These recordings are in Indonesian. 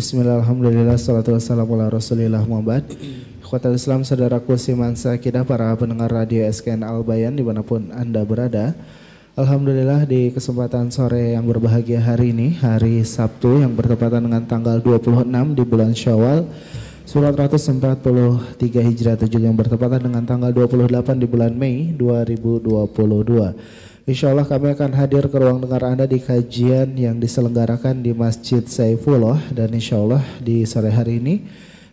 Bismillahirrahmanirrahim. Salatu wassalamu ala rasulillah Muhammad. Islam, saudaraku Simansa Kidah, para pendengar radio SKN Albayan dimanapun Anda berada. Alhamdulillah di kesempatan sore yang berbahagia hari ini, hari Sabtu yang bertepatan dengan tanggal 26 di bulan Syawal 1443 Hijrah 7 yang bertepatan dengan tanggal 28 di bulan Mei 2022. Insya Allah kami akan hadir ke ruang dengar Anda di kajian yang diselenggarakan di Masjid Saifullah dan insya Allah di sore hari ini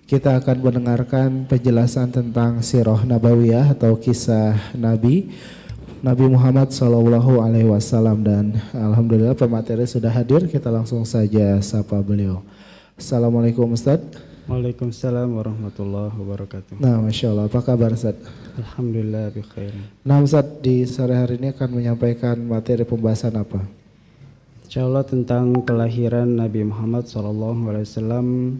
kita akan mendengarkan penjelasan tentang Sirah Nabawiyah atau kisah Nabi Nabi Muhammad Shallallahu Alaihi Wasallam dan alhamdulillah pemateri sudah hadir kita langsung saja sapa beliau. Assalamualaikum Ustadz. Waalaikumsalam warahmatullahi wabarakatuh. Nah, Masya Allah. Apa kabar, Ustaz? Alhamdulillah, bi Nah, Ustaz, di sore hari ini akan menyampaikan materi pembahasan apa? Insya Allah tentang kelahiran Nabi Muhammad SAW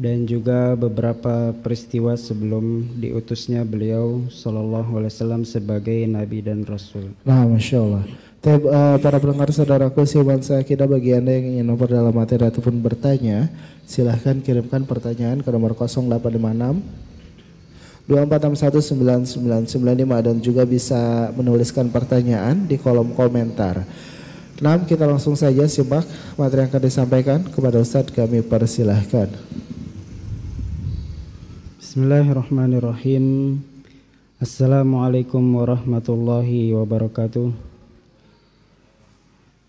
dan juga beberapa peristiwa sebelum diutusnya beliau SAW sebagai Nabi dan Rasul. Nah, Masya Allah. Tep, uh, para pendengar saudaraku Siwansa kita bagi Anda yang ingin memperdalam materi ataupun bertanya, silahkan kirimkan pertanyaan ke nomor 0856 24619995 dan juga bisa menuliskan pertanyaan di kolom komentar. Nah, kita langsung saja simak materi yang akan disampaikan kepada Ustadz kami persilahkan. Bismillahirrahmanirrahim. Assalamualaikum warahmatullahi wabarakatuh.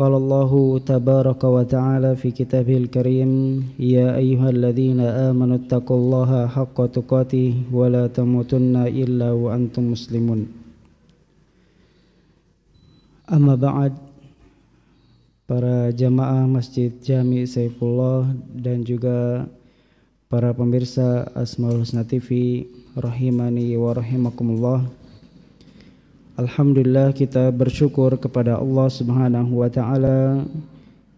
قال الله تبارك وتعالى في كتابه الكريم يا أيها الذين آمنوا اتقوا الله حق تقاته ولا تموتن إلا وأنتم مسلمون أما بعد para jamaah Masjid Jami Saifullah dan juga para pemirsa Asmaul Husna TV rahimani wa rahimakumullah Alhamdulillah kita bersyukur kepada Allah Subhanahu wa taala.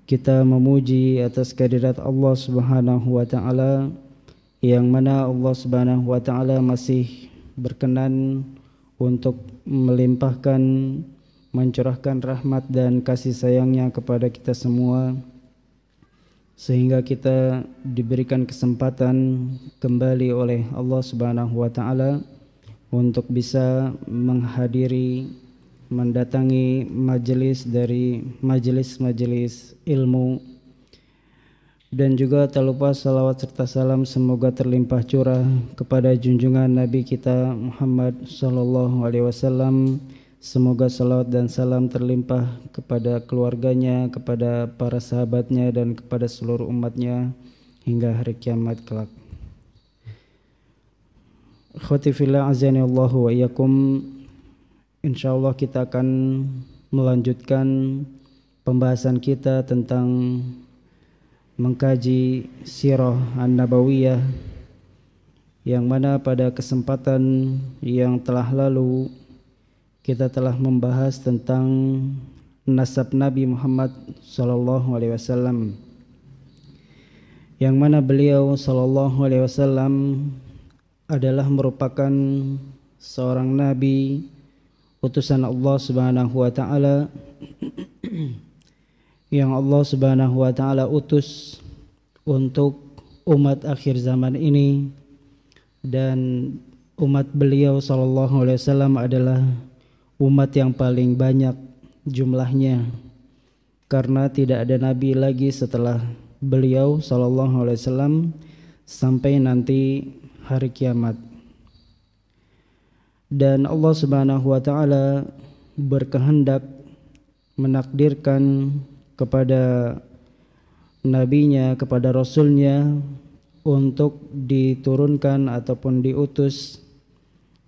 Kita memuji atas kehadirat Allah Subhanahu wa taala yang mana Allah Subhanahu wa taala masih berkenan untuk melimpahkan mencurahkan rahmat dan kasih sayangnya kepada kita semua sehingga kita diberikan kesempatan kembali oleh Allah Subhanahu wa taala untuk bisa menghadiri mendatangi majelis dari majelis-majelis ilmu dan juga tak lupa salawat serta salam semoga terlimpah curah kepada junjungan Nabi kita Muhammad Sallallahu Alaihi Wasallam. Semoga salawat dan salam terlimpah kepada keluarganya, kepada para sahabatnya dan kepada seluruh umatnya hingga hari kiamat kelak. Khotifillah azani Allah wa iyakum Insyaallah kita akan melanjutkan pembahasan kita tentang mengkaji sirah an-nabawiyah yang mana pada kesempatan yang telah lalu kita telah membahas tentang nasab Nabi Muhammad sallallahu alaihi wasallam yang mana beliau sallallahu alaihi wasallam adalah merupakan seorang nabi utusan Allah Subhanahu wa taala yang Allah Subhanahu wa taala utus untuk umat akhir zaman ini dan umat beliau sallallahu alaihi wasallam adalah umat yang paling banyak jumlahnya karena tidak ada nabi lagi setelah beliau sallallahu alaihi wasallam sampai nanti hari kiamat. Dan Allah Subhanahu wa taala berkehendak menakdirkan kepada nabinya kepada rasulnya untuk diturunkan ataupun diutus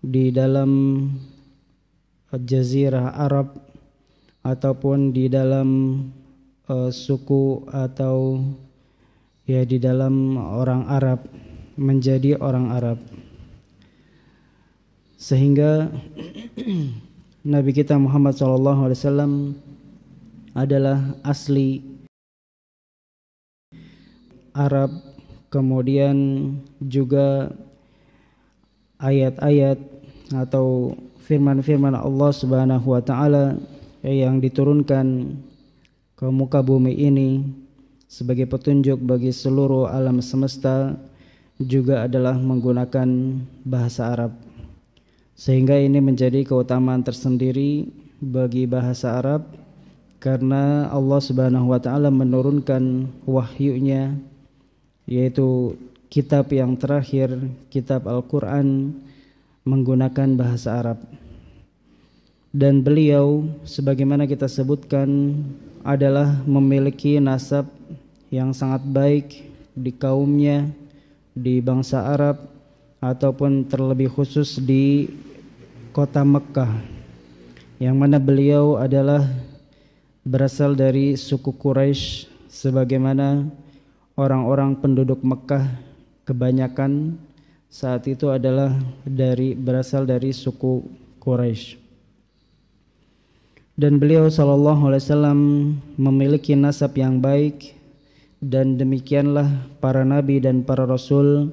di dalam jazirah Arab ataupun di dalam uh, suku atau ya di dalam orang Arab menjadi orang Arab sehingga Nabi kita Muhammad SAW adalah asli Arab kemudian juga ayat-ayat atau firman-firman Allah Subhanahu wa taala yang diturunkan ke muka bumi ini sebagai petunjuk bagi seluruh alam semesta juga adalah menggunakan bahasa Arab sehingga ini menjadi keutamaan tersendiri bagi bahasa Arab karena Allah Subhanahu wa taala menurunkan wahyunya yaitu kitab yang terakhir kitab Al-Qur'an menggunakan bahasa Arab dan beliau sebagaimana kita sebutkan adalah memiliki nasab yang sangat baik di kaumnya di bangsa Arab ataupun terlebih khusus di kota Mekah yang mana beliau adalah berasal dari suku Quraisy sebagaimana orang-orang penduduk Mekah kebanyakan saat itu adalah dari berasal dari suku Quraisy dan beliau sallallahu alaihi wasallam memiliki nasab yang baik dan demikianlah para nabi dan para rasul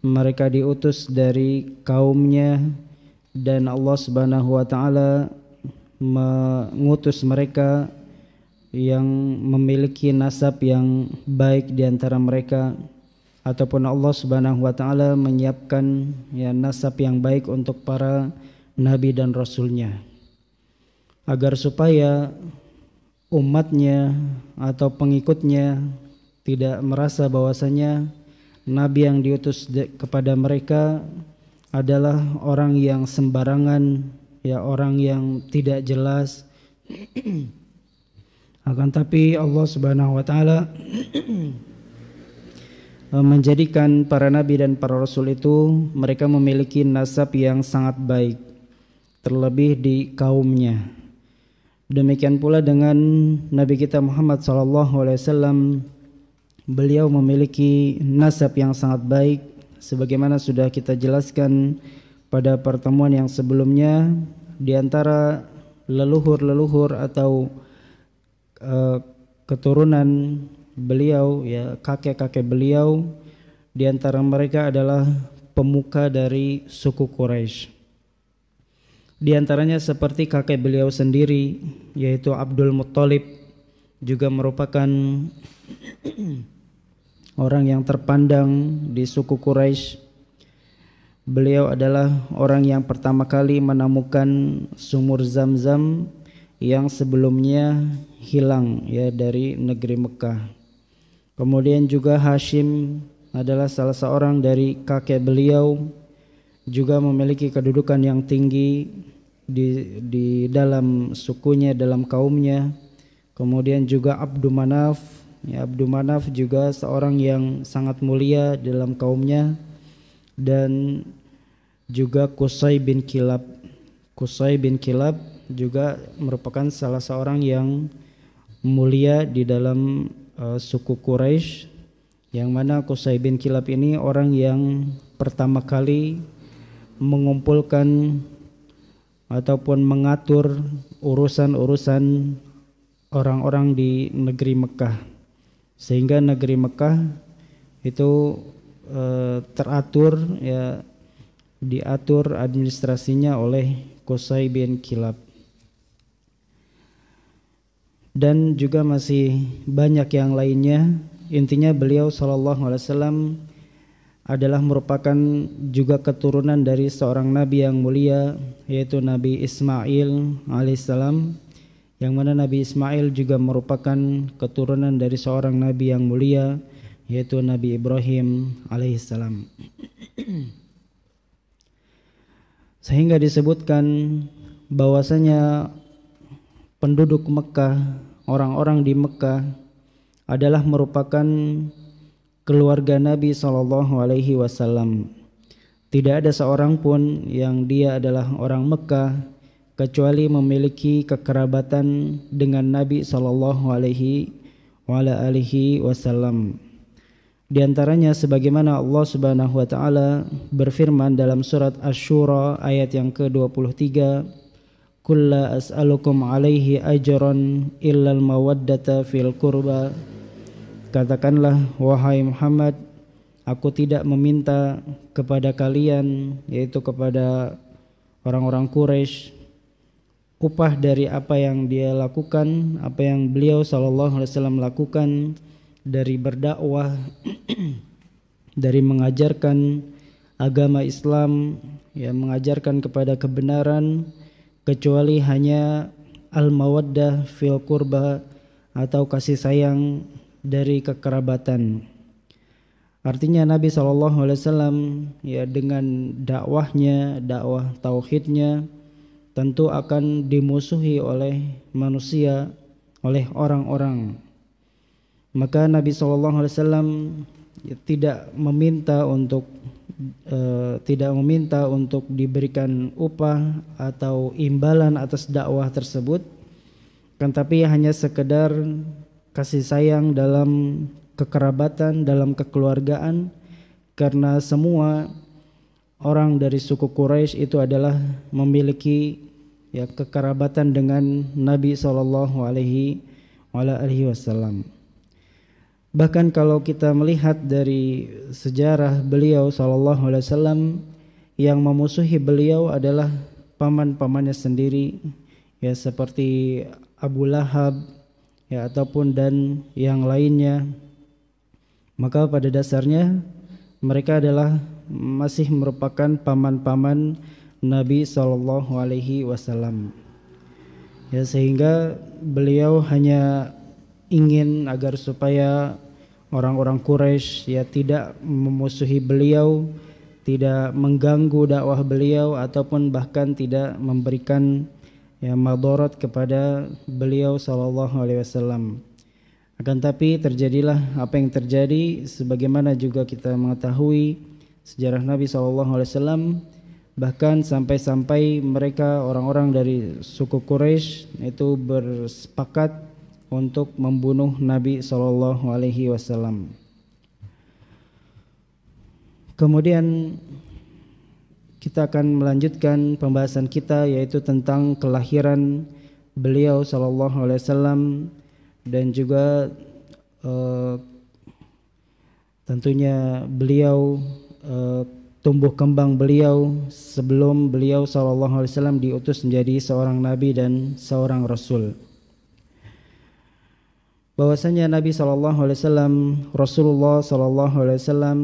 mereka diutus dari kaumnya dan Allah Subhanahu wa taala mengutus mereka yang memiliki nasab yang baik di antara mereka ataupun Allah Subhanahu wa taala menyiapkan ya nasab yang baik untuk para nabi dan rasulnya agar supaya umatnya atau pengikutnya tidak merasa bahwasanya nabi yang diutus kepada mereka adalah orang yang sembarangan, ya orang yang tidak jelas. Akan tapi Allah Subhanahu wa taala menjadikan para nabi dan para rasul itu mereka memiliki nasab yang sangat baik terlebih di kaumnya. Demikian pula dengan nabi kita Muhammad sallallahu alaihi wasallam Beliau memiliki nasab yang sangat baik sebagaimana sudah kita jelaskan pada pertemuan yang sebelumnya di antara leluhur-leluhur atau e, keturunan beliau ya kakek-kakek beliau di antara mereka adalah pemuka dari suku Quraisy. Di antaranya seperti kakek beliau sendiri yaitu Abdul Muthalib juga merupakan orang yang terpandang di suku Quraisy. Beliau adalah orang yang pertama kali menemukan sumur Zam-Zam yang sebelumnya hilang ya dari negeri Mekah. Kemudian juga Hashim adalah salah seorang dari kakek beliau juga memiliki kedudukan yang tinggi di di dalam sukunya, dalam kaumnya. Kemudian juga Abdul Manaf Ya, Abdul Manaf juga seorang yang sangat mulia dalam kaumnya dan juga Kusai bin Kilab. Kusai bin Kilab juga merupakan salah seorang yang mulia di dalam uh, suku Quraisy yang mana Kusai bin Kilab ini orang yang pertama kali mengumpulkan ataupun mengatur urusan-urusan orang-orang di negeri Mekah sehingga negeri Mekah itu e, teratur ya diatur administrasinya oleh Qusay bin Kilab dan juga masih banyak yang lainnya intinya beliau saw Alaihi Wasallam adalah merupakan juga keturunan dari seorang nabi yang mulia yaitu Nabi Ismail alaihissalam yang mana Nabi Ismail juga merupakan keturunan dari seorang nabi yang mulia yaitu Nabi Ibrahim alaihissalam. Sehingga disebutkan bahwasanya penduduk Mekah, orang-orang di Mekah adalah merupakan keluarga Nabi Shallallahu alaihi wasallam. Tidak ada seorang pun yang dia adalah orang Mekah kecuali memiliki kekerabatan dengan Nabi sallallahu alaihi wa alihi wasallam. Di antaranya sebagaimana Allah Subhanahu wa taala berfirman dalam surat Asy-Syura ayat yang ke-23, "Kulla as'alukum alaihi ajran illal mawaddata fil qurba." Katakanlah wahai Muhammad, aku tidak meminta kepada kalian yaitu kepada orang-orang Quraisy upah dari apa yang dia lakukan, apa yang beliau sallallahu alaihi wasallam lakukan dari berdakwah, dari mengajarkan agama Islam, ya mengajarkan kepada kebenaran kecuali hanya al-mawaddah fil kurba atau kasih sayang dari kekerabatan. Artinya Nabi sallallahu alaihi wasallam ya dengan dakwahnya, dakwah tauhidnya, tentu akan dimusuhi oleh manusia, oleh orang-orang. Maka Nabi Shallallahu Alaihi Wasallam tidak meminta untuk e, tidak meminta untuk diberikan upah atau imbalan atas dakwah tersebut, kan tapi hanya sekedar kasih sayang dalam kekerabatan, dalam kekeluargaan, karena semua orang dari suku Quraisy itu adalah memiliki ya kekerabatan dengan Nabi Shallallahu Alaihi Wasallam. Bahkan kalau kita melihat dari sejarah beliau Shallallahu Alaihi Wasallam yang memusuhi beliau adalah paman-pamannya sendiri, ya seperti Abu Lahab, ya ataupun dan yang lainnya. Maka pada dasarnya mereka adalah masih merupakan paman-paman Nabi Shallallahu Alaihi Wasallam. Ya sehingga beliau hanya ingin agar supaya orang-orang Quraisy ya tidak memusuhi beliau, tidak mengganggu dakwah beliau ataupun bahkan tidak memberikan ya madorot kepada beliau Shallallahu Alaihi Wasallam. Akan tapi terjadilah apa yang terjadi sebagaimana juga kita mengetahui sejarah Nabi SAW bahkan sampai-sampai mereka orang-orang dari suku Quraisy itu bersepakat untuk membunuh Nabi Shallallahu Alaihi Wasallam. Kemudian kita akan melanjutkan pembahasan kita yaitu tentang kelahiran beliau Shallallahu Alaihi Wasallam dan juga eh, tentunya beliau eh, tumbuh kembang beliau sebelum beliau sallallahu alaihi wasallam diutus menjadi seorang nabi dan seorang rasul. Bahwasanya Nabi sallallahu alaihi wasallam Rasulullah sallallahu alaihi wasallam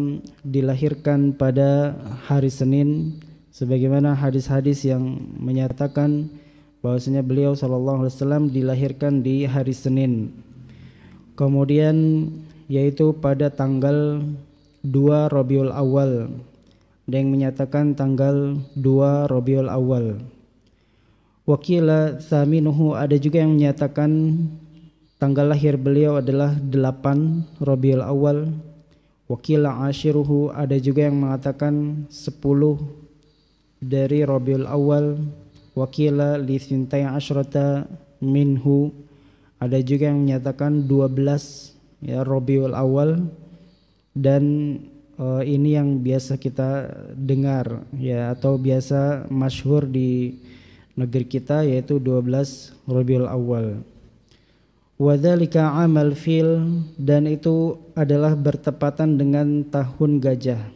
dilahirkan pada hari Senin sebagaimana hadis-hadis yang menyatakan bahwasanya beliau sallallahu alaihi wasallam dilahirkan di hari Senin. Kemudian yaitu pada tanggal 2 Rabiul Awal ada yang menyatakan tanggal 2 Rabiul Awal. Wakila Saminuhu ada juga yang menyatakan tanggal lahir beliau adalah 8 Rabiul Awal. Wakila Ashiruhu ada juga yang mengatakan 10 dari Rabiul Awal. Wakila Lisintai Ashrata Minhu ada juga yang menyatakan 12 ya Rabiul Awal dan uh, ini yang biasa kita dengar ya atau biasa masyhur di negeri kita yaitu 12 Rabiul Awal. Wadhalika amal fil dan itu adalah bertepatan dengan tahun gajah.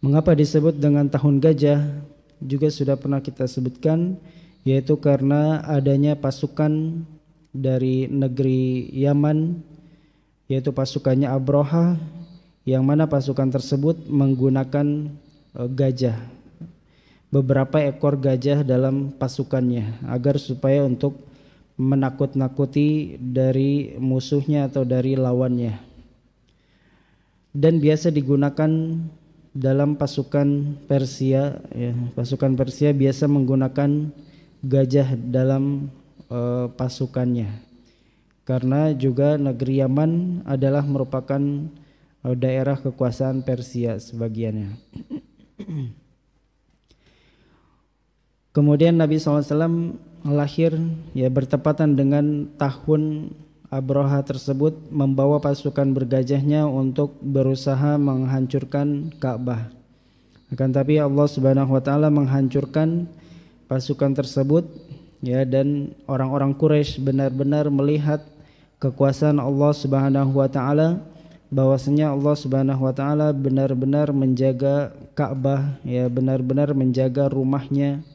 Mengapa disebut dengan tahun gajah? Juga sudah pernah kita sebutkan yaitu karena adanya pasukan dari negeri Yaman yaitu pasukannya Abroha yang mana pasukan tersebut menggunakan e, gajah beberapa ekor gajah dalam pasukannya agar supaya untuk menakut-nakuti dari musuhnya atau dari lawannya dan biasa digunakan dalam pasukan Persia ya pasukan Persia biasa menggunakan gajah dalam uh, pasukannya karena juga negeri Yaman adalah merupakan daerah kekuasaan Persia sebagiannya. Kemudian Nabi SAW lahir ya bertepatan dengan tahun Abroha tersebut membawa pasukan bergajahnya untuk berusaha menghancurkan Ka'bah. Akan tapi Allah Subhanahu wa taala menghancurkan pasukan tersebut ya dan orang-orang Quraisy benar-benar melihat kekuasaan Allah Subhanahu wa taala bahwasanya Allah Subhanahu wa taala benar-benar menjaga Ka'bah ya benar-benar menjaga rumahnya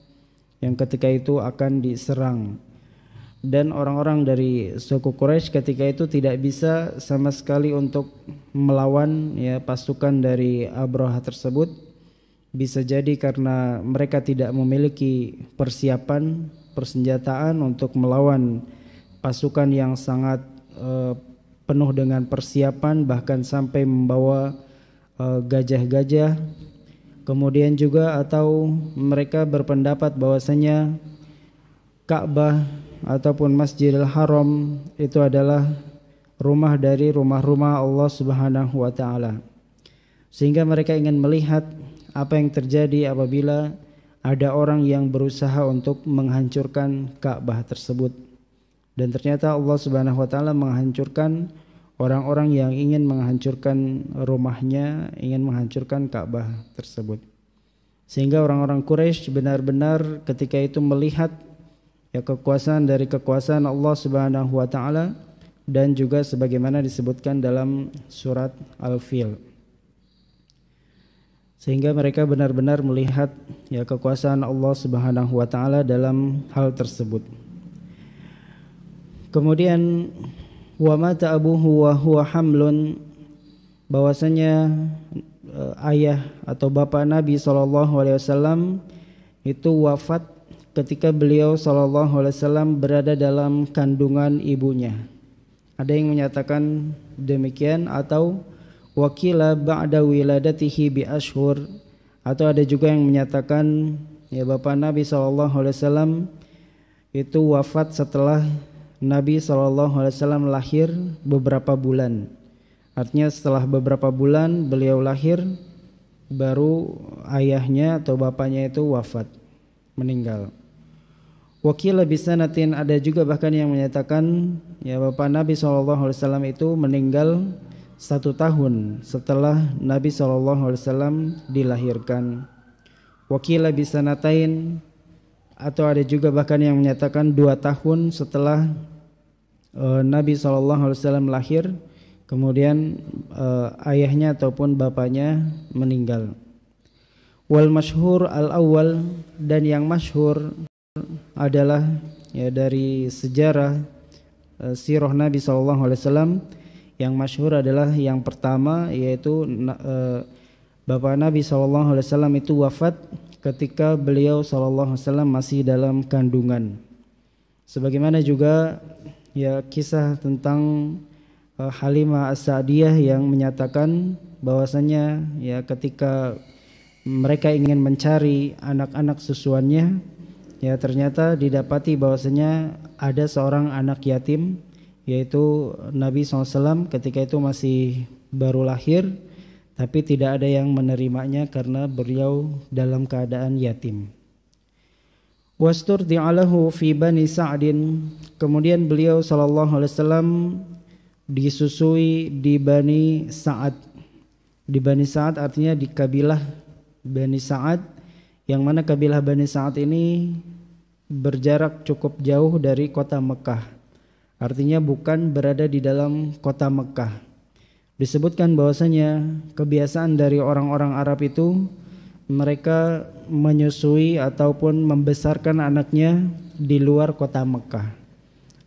yang ketika itu akan diserang dan orang-orang dari suku Quraisy ketika itu tidak bisa sama sekali untuk melawan ya pasukan dari Abraha tersebut bisa jadi karena mereka tidak memiliki persiapan persenjataan untuk melawan pasukan yang sangat eh, penuh dengan persiapan bahkan sampai membawa eh, gajah-gajah. Kemudian juga atau mereka berpendapat bahwasanya Ka'bah ataupun Masjidil Haram itu adalah rumah dari rumah-rumah Allah Subhanahu wa taala. Sehingga mereka ingin melihat apa yang terjadi apabila ada orang yang berusaha untuk menghancurkan Ka'bah tersebut dan ternyata Allah Subhanahu wa taala menghancurkan orang-orang yang ingin menghancurkan rumahnya, ingin menghancurkan Ka'bah tersebut. Sehingga orang-orang Quraisy benar-benar ketika itu melihat ya kekuasaan dari kekuasaan Allah Subhanahu wa taala dan juga sebagaimana disebutkan dalam surat Al-Fil sehingga mereka benar-benar melihat ya kekuasaan Allah Subhanahu wa taala dalam hal tersebut. Kemudian wa mata abuhu wa huwa hamlun bahwasanya eh, ayah atau bapak Nabi sallallahu alaihi wasallam itu wafat ketika beliau sallallahu alaihi wasallam berada dalam kandungan ibunya. Ada yang menyatakan demikian atau wakila ba'da wiladatihi bi ashur atau ada juga yang menyatakan ya Bapak Nabi sallallahu alaihi wasallam itu wafat setelah Nabi SAW lahir beberapa bulan. Artinya setelah beberapa bulan beliau lahir baru ayahnya atau bapaknya itu wafat, meninggal. Wakil bisa natin ada juga bahkan yang menyatakan ya bapak Nabi SAW itu meninggal satu tahun setelah Nabi SAW dilahirkan. Wakil bisa natain atau ada juga bahkan yang menyatakan dua tahun setelah uh, Nabi Wasallam lahir kemudian uh, ayahnya ataupun bapaknya meninggal. Wal masyhur al awal dan yang masyhur adalah ya dari sejarah uh, sirah Nabi Shallallahu Alaihi Wasallam yang masyhur adalah yang pertama yaitu uh, bapak Nabi saw itu wafat ketika beliau sallallahu alaihi wasallam masih dalam kandungan. Sebagaimana juga ya kisah tentang uh, Halimah As-Sa'diyah yang menyatakan bahwasanya ya ketika mereka ingin mencari anak-anak susuannya ya ternyata didapati bahwasanya ada seorang anak yatim yaitu Nabi SAW ketika itu masih baru lahir tapi tidak ada yang menerimanya karena beliau dalam keadaan yatim. Wasturdi'alahu fi bani Sa'din. Kemudian beliau sallallahu alaihi wasallam disusui di Bani Sa'ad. Di Bani Sa'ad artinya di kabilah Bani Sa'ad yang mana kabilah Bani Sa'ad ini berjarak cukup jauh dari kota Mekah. Artinya bukan berada di dalam kota Mekah. Disebutkan bahwasanya kebiasaan dari orang-orang Arab itu mereka menyusui ataupun membesarkan anaknya di luar kota Mekah.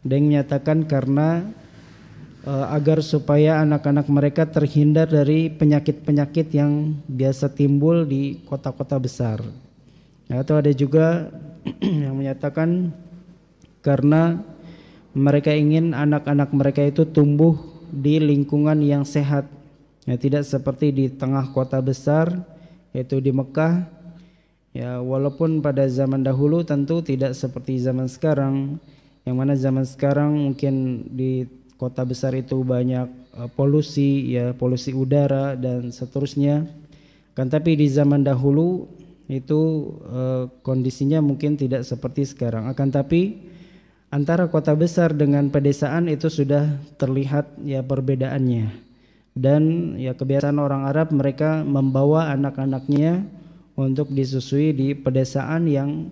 Dan menyatakan karena e, agar supaya anak-anak mereka terhindar dari penyakit-penyakit yang biasa timbul di kota-kota besar. atau ada juga yang menyatakan karena mereka ingin anak-anak mereka itu tumbuh di lingkungan yang sehat ya tidak seperti di tengah kota besar yaitu di Mekah ya walaupun pada zaman dahulu tentu tidak seperti zaman sekarang yang mana zaman sekarang mungkin di kota besar itu banyak uh, polusi ya polusi udara dan seterusnya kan tapi di zaman dahulu itu uh, kondisinya mungkin tidak seperti sekarang akan tapi antara kota besar dengan pedesaan itu sudah terlihat ya perbedaannya dan ya kebiasaan orang Arab mereka membawa anak-anaknya untuk disusui di pedesaan yang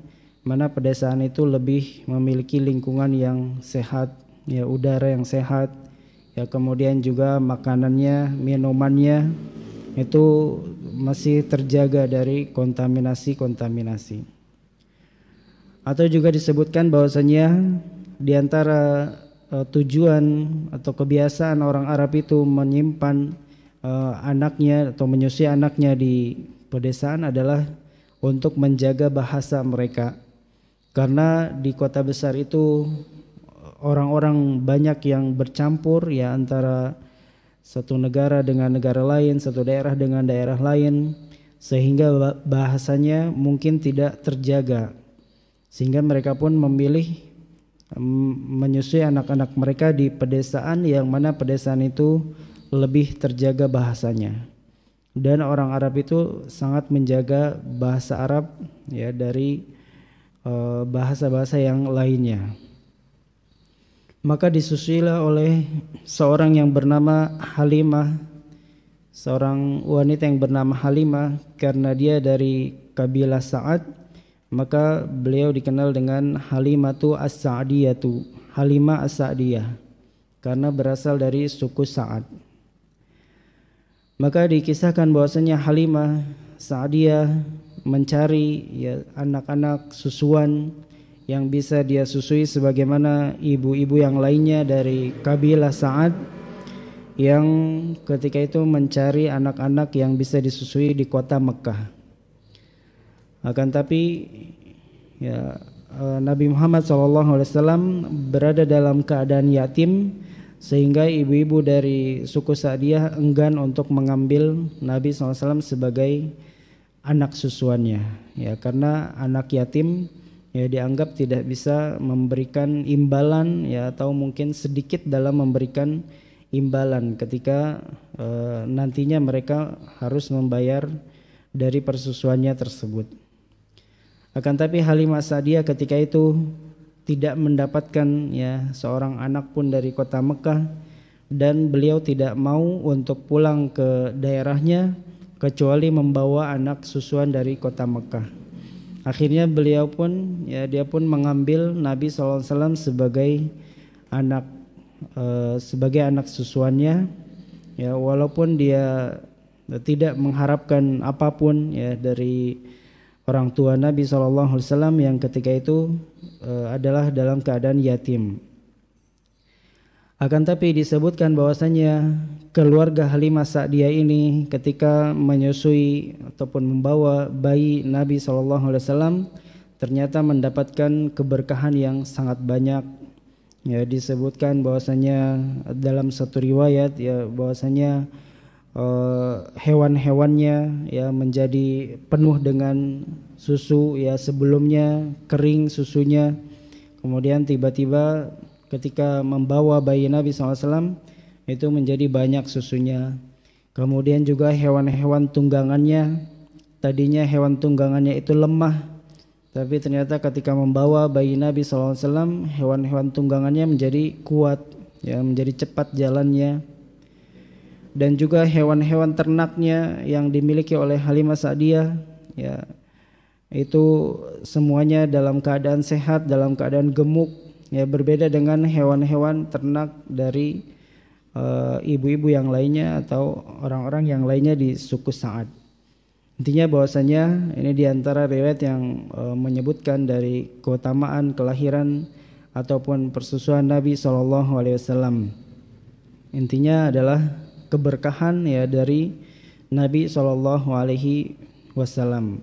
mana pedesaan itu lebih memiliki lingkungan yang sehat ya udara yang sehat ya kemudian juga makanannya minumannya itu masih terjaga dari kontaminasi-kontaminasi atau juga disebutkan bahwasanya di antara uh, tujuan atau kebiasaan orang Arab itu menyimpan uh, anaknya atau menyusui anaknya di pedesaan adalah untuk menjaga bahasa mereka. Karena di kota besar itu orang-orang banyak yang bercampur ya antara satu negara dengan negara lain, satu daerah dengan daerah lain sehingga bahasanya mungkin tidak terjaga sehingga mereka pun memilih menyusui anak-anak mereka di pedesaan yang mana pedesaan itu lebih terjaga bahasanya dan orang Arab itu sangat menjaga bahasa Arab ya dari e, bahasa-bahasa yang lainnya maka disusilah oleh seorang yang bernama Halimah seorang wanita yang bernama Halimah karena dia dari kabilah Sa'ad maka beliau dikenal dengan Halimatu As-Sa'diyatu, Halima As-Sa'diyah karena berasal dari suku Sa'ad. Maka dikisahkan bahwasanya Halimah Sa'diyah mencari ya anak-anak susuan yang bisa dia susui sebagaimana ibu-ibu yang lainnya dari kabilah Sa'ad yang ketika itu mencari anak-anak yang bisa disusui di kota Mekah akan tapi ya eh, Nabi Muhammad SAW berada dalam keadaan yatim sehingga ibu-ibu dari suku Sa'diyah enggan untuk mengambil Nabi SAW sebagai anak susuannya ya karena anak yatim ya dianggap tidak bisa memberikan imbalan ya atau mungkin sedikit dalam memberikan imbalan ketika e, nantinya mereka harus membayar dari persusuannya tersebut. Akan tapi Halimah Sadia ketika itu tidak mendapatkan ya seorang anak pun dari kota Mekah dan beliau tidak mau untuk pulang ke daerahnya kecuali membawa anak susuan dari kota Mekah. Akhirnya beliau pun ya dia pun mengambil Nabi SAW sebagai anak e, sebagai anak susuannya ya walaupun dia tidak mengharapkan apapun ya dari orang tua Nabi Shallallahu Alaihi Wasallam yang ketika itu e, adalah dalam keadaan yatim. Akan tapi disebutkan bahwasanya keluarga Halimah Sa'diyah ini ketika menyusui ataupun membawa bayi Nabi Shallallahu Alaihi Wasallam ternyata mendapatkan keberkahan yang sangat banyak. Ya disebutkan bahwasanya dalam satu riwayat ya bahwasanya Eh, hewan-hewannya ya menjadi penuh dengan susu ya sebelumnya kering susunya kemudian tiba-tiba ketika membawa bayi Nabi SAW itu menjadi banyak susunya kemudian juga hewan-hewan tunggangannya tadinya hewan tunggangannya itu lemah tapi ternyata ketika membawa bayi Nabi SAW hewan-hewan tunggangannya menjadi kuat ya menjadi cepat jalannya dan juga hewan-hewan ternaknya yang dimiliki oleh Halimah Sa'diyah ya itu semuanya dalam keadaan sehat dalam keadaan gemuk ya berbeda dengan hewan-hewan ternak dari eh, ibu-ibu uh, yang lainnya atau orang-orang yang lainnya di suku Sa'ad intinya bahwasanya ini diantara riwayat yang uh, menyebutkan dari keutamaan kelahiran ataupun persusuan Nabi Shallallahu Alaihi Wasallam intinya adalah keberkahan ya dari Nabi Shallallahu Alaihi Wasallam.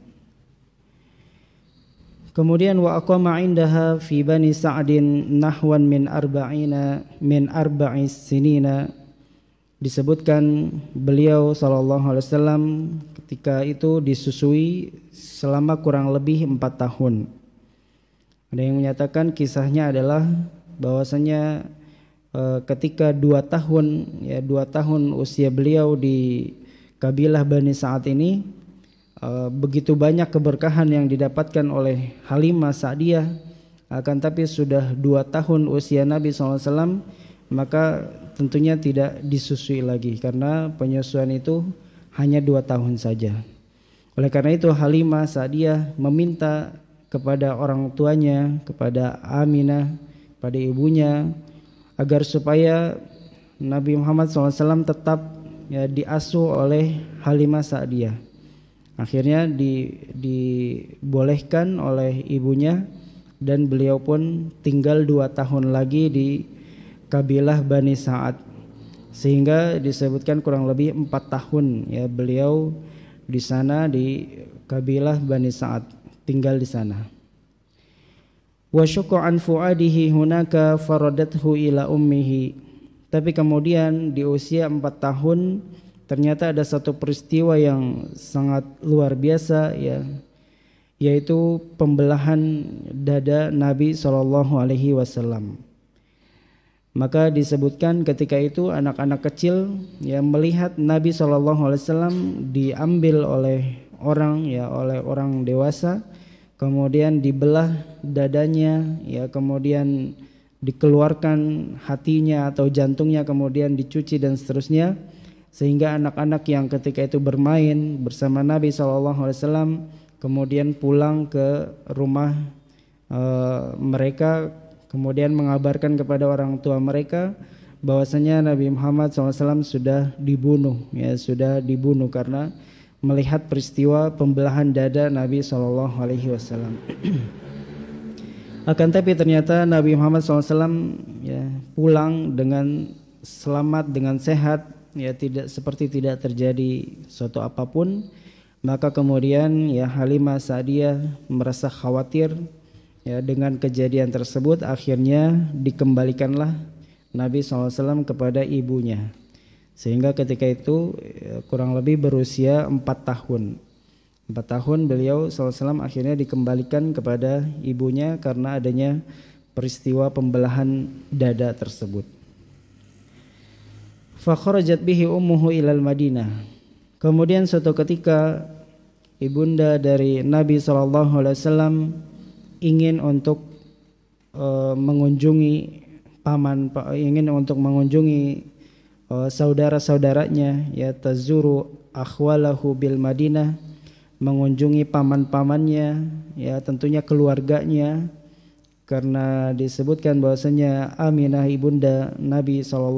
Kemudian wa aqama indaha fi bani Sa'din nahwan min arba'ina min arba'is sinina disebutkan beliau sallallahu alaihi wasallam ketika itu disusui selama kurang lebih empat tahun. Ada yang menyatakan kisahnya adalah bahwasanya Eh, ketika dua tahun ya dua tahun usia beliau di kabilah Bani saat ini eh, begitu banyak keberkahan yang didapatkan oleh Halimah Sa'diyah akan tapi sudah dua tahun usia Nabi SAW maka tentunya tidak disusui lagi karena penyusuan itu hanya dua tahun saja oleh karena itu Halimah Sa'diyah meminta kepada orang tuanya kepada Aminah pada ibunya agar supaya Nabi Muhammad SAW tetap ya diasuh oleh Halimah Sa'diyah. Akhirnya di, dibolehkan oleh ibunya dan beliau pun tinggal dua tahun lagi di kabilah Bani Sa'ad sehingga disebutkan kurang lebih empat tahun ya beliau di sana di kabilah Bani Sa'ad tinggal di sana wa syuku an fuadihi hunaka faradathu ila ummihi tapi kemudian di usia 4 tahun ternyata ada satu peristiwa yang sangat luar biasa ya yaitu pembelahan dada Nabi Shallallahu alaihi wasallam maka disebutkan ketika itu anak-anak kecil yang melihat Nabi Shallallahu alaihi wasallam diambil oleh orang ya oleh orang dewasa kemudian dibelah dadanya ya kemudian dikeluarkan hatinya atau jantungnya kemudian dicuci dan seterusnya sehingga anak-anak yang ketika itu bermain bersama Nabi SAW kemudian pulang ke rumah e, mereka kemudian mengabarkan kepada orang tua mereka bahwasanya Nabi Muhammad SAW sudah dibunuh ya sudah dibunuh karena melihat peristiwa pembelahan dada Nabi Shallallahu Alaihi Wasallam. Akan tapi ternyata Nabi Muhammad SAW ya, pulang dengan selamat dengan sehat ya tidak seperti tidak terjadi suatu apapun maka kemudian ya Halimah Sa'diyah merasa khawatir ya dengan kejadian tersebut akhirnya dikembalikanlah Nabi SAW kepada ibunya sehingga ketika itu eh, kurang lebih berusia empat tahun. empat tahun beliau SAW akhirnya dikembalikan kepada ibunya karena adanya peristiwa pembelahan dada tersebut. Fakhrajat bihi ummuhu ilal Madinah. Kemudian suatu ketika ibunda dari Nabi SAW ingin untuk eh, mengunjungi paman, ingin untuk mengunjungi uh, saudara-saudaranya ya tazuru akhwalahu bil Madinah mengunjungi paman-pamannya ya tentunya keluarganya karena disebutkan bahwasanya Aminah ibunda Nabi saw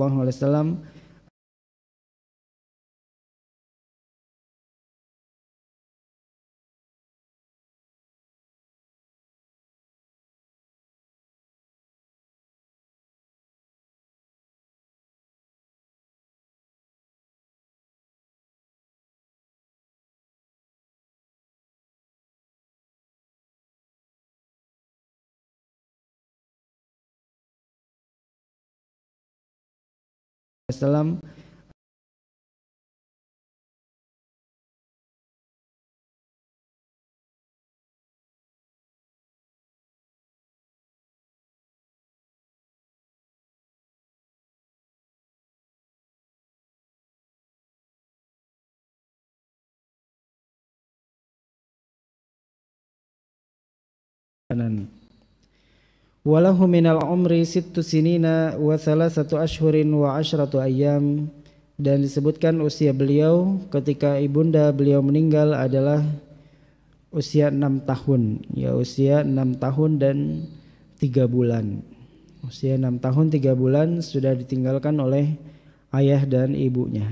wasallam Walahu minal umri situ sinina wa satu ashurin wa ashratu ayam dan disebutkan usia beliau ketika ibunda beliau meninggal adalah usia enam tahun ya usia enam tahun dan tiga bulan usia enam tahun tiga bulan sudah ditinggalkan oleh ayah dan ibunya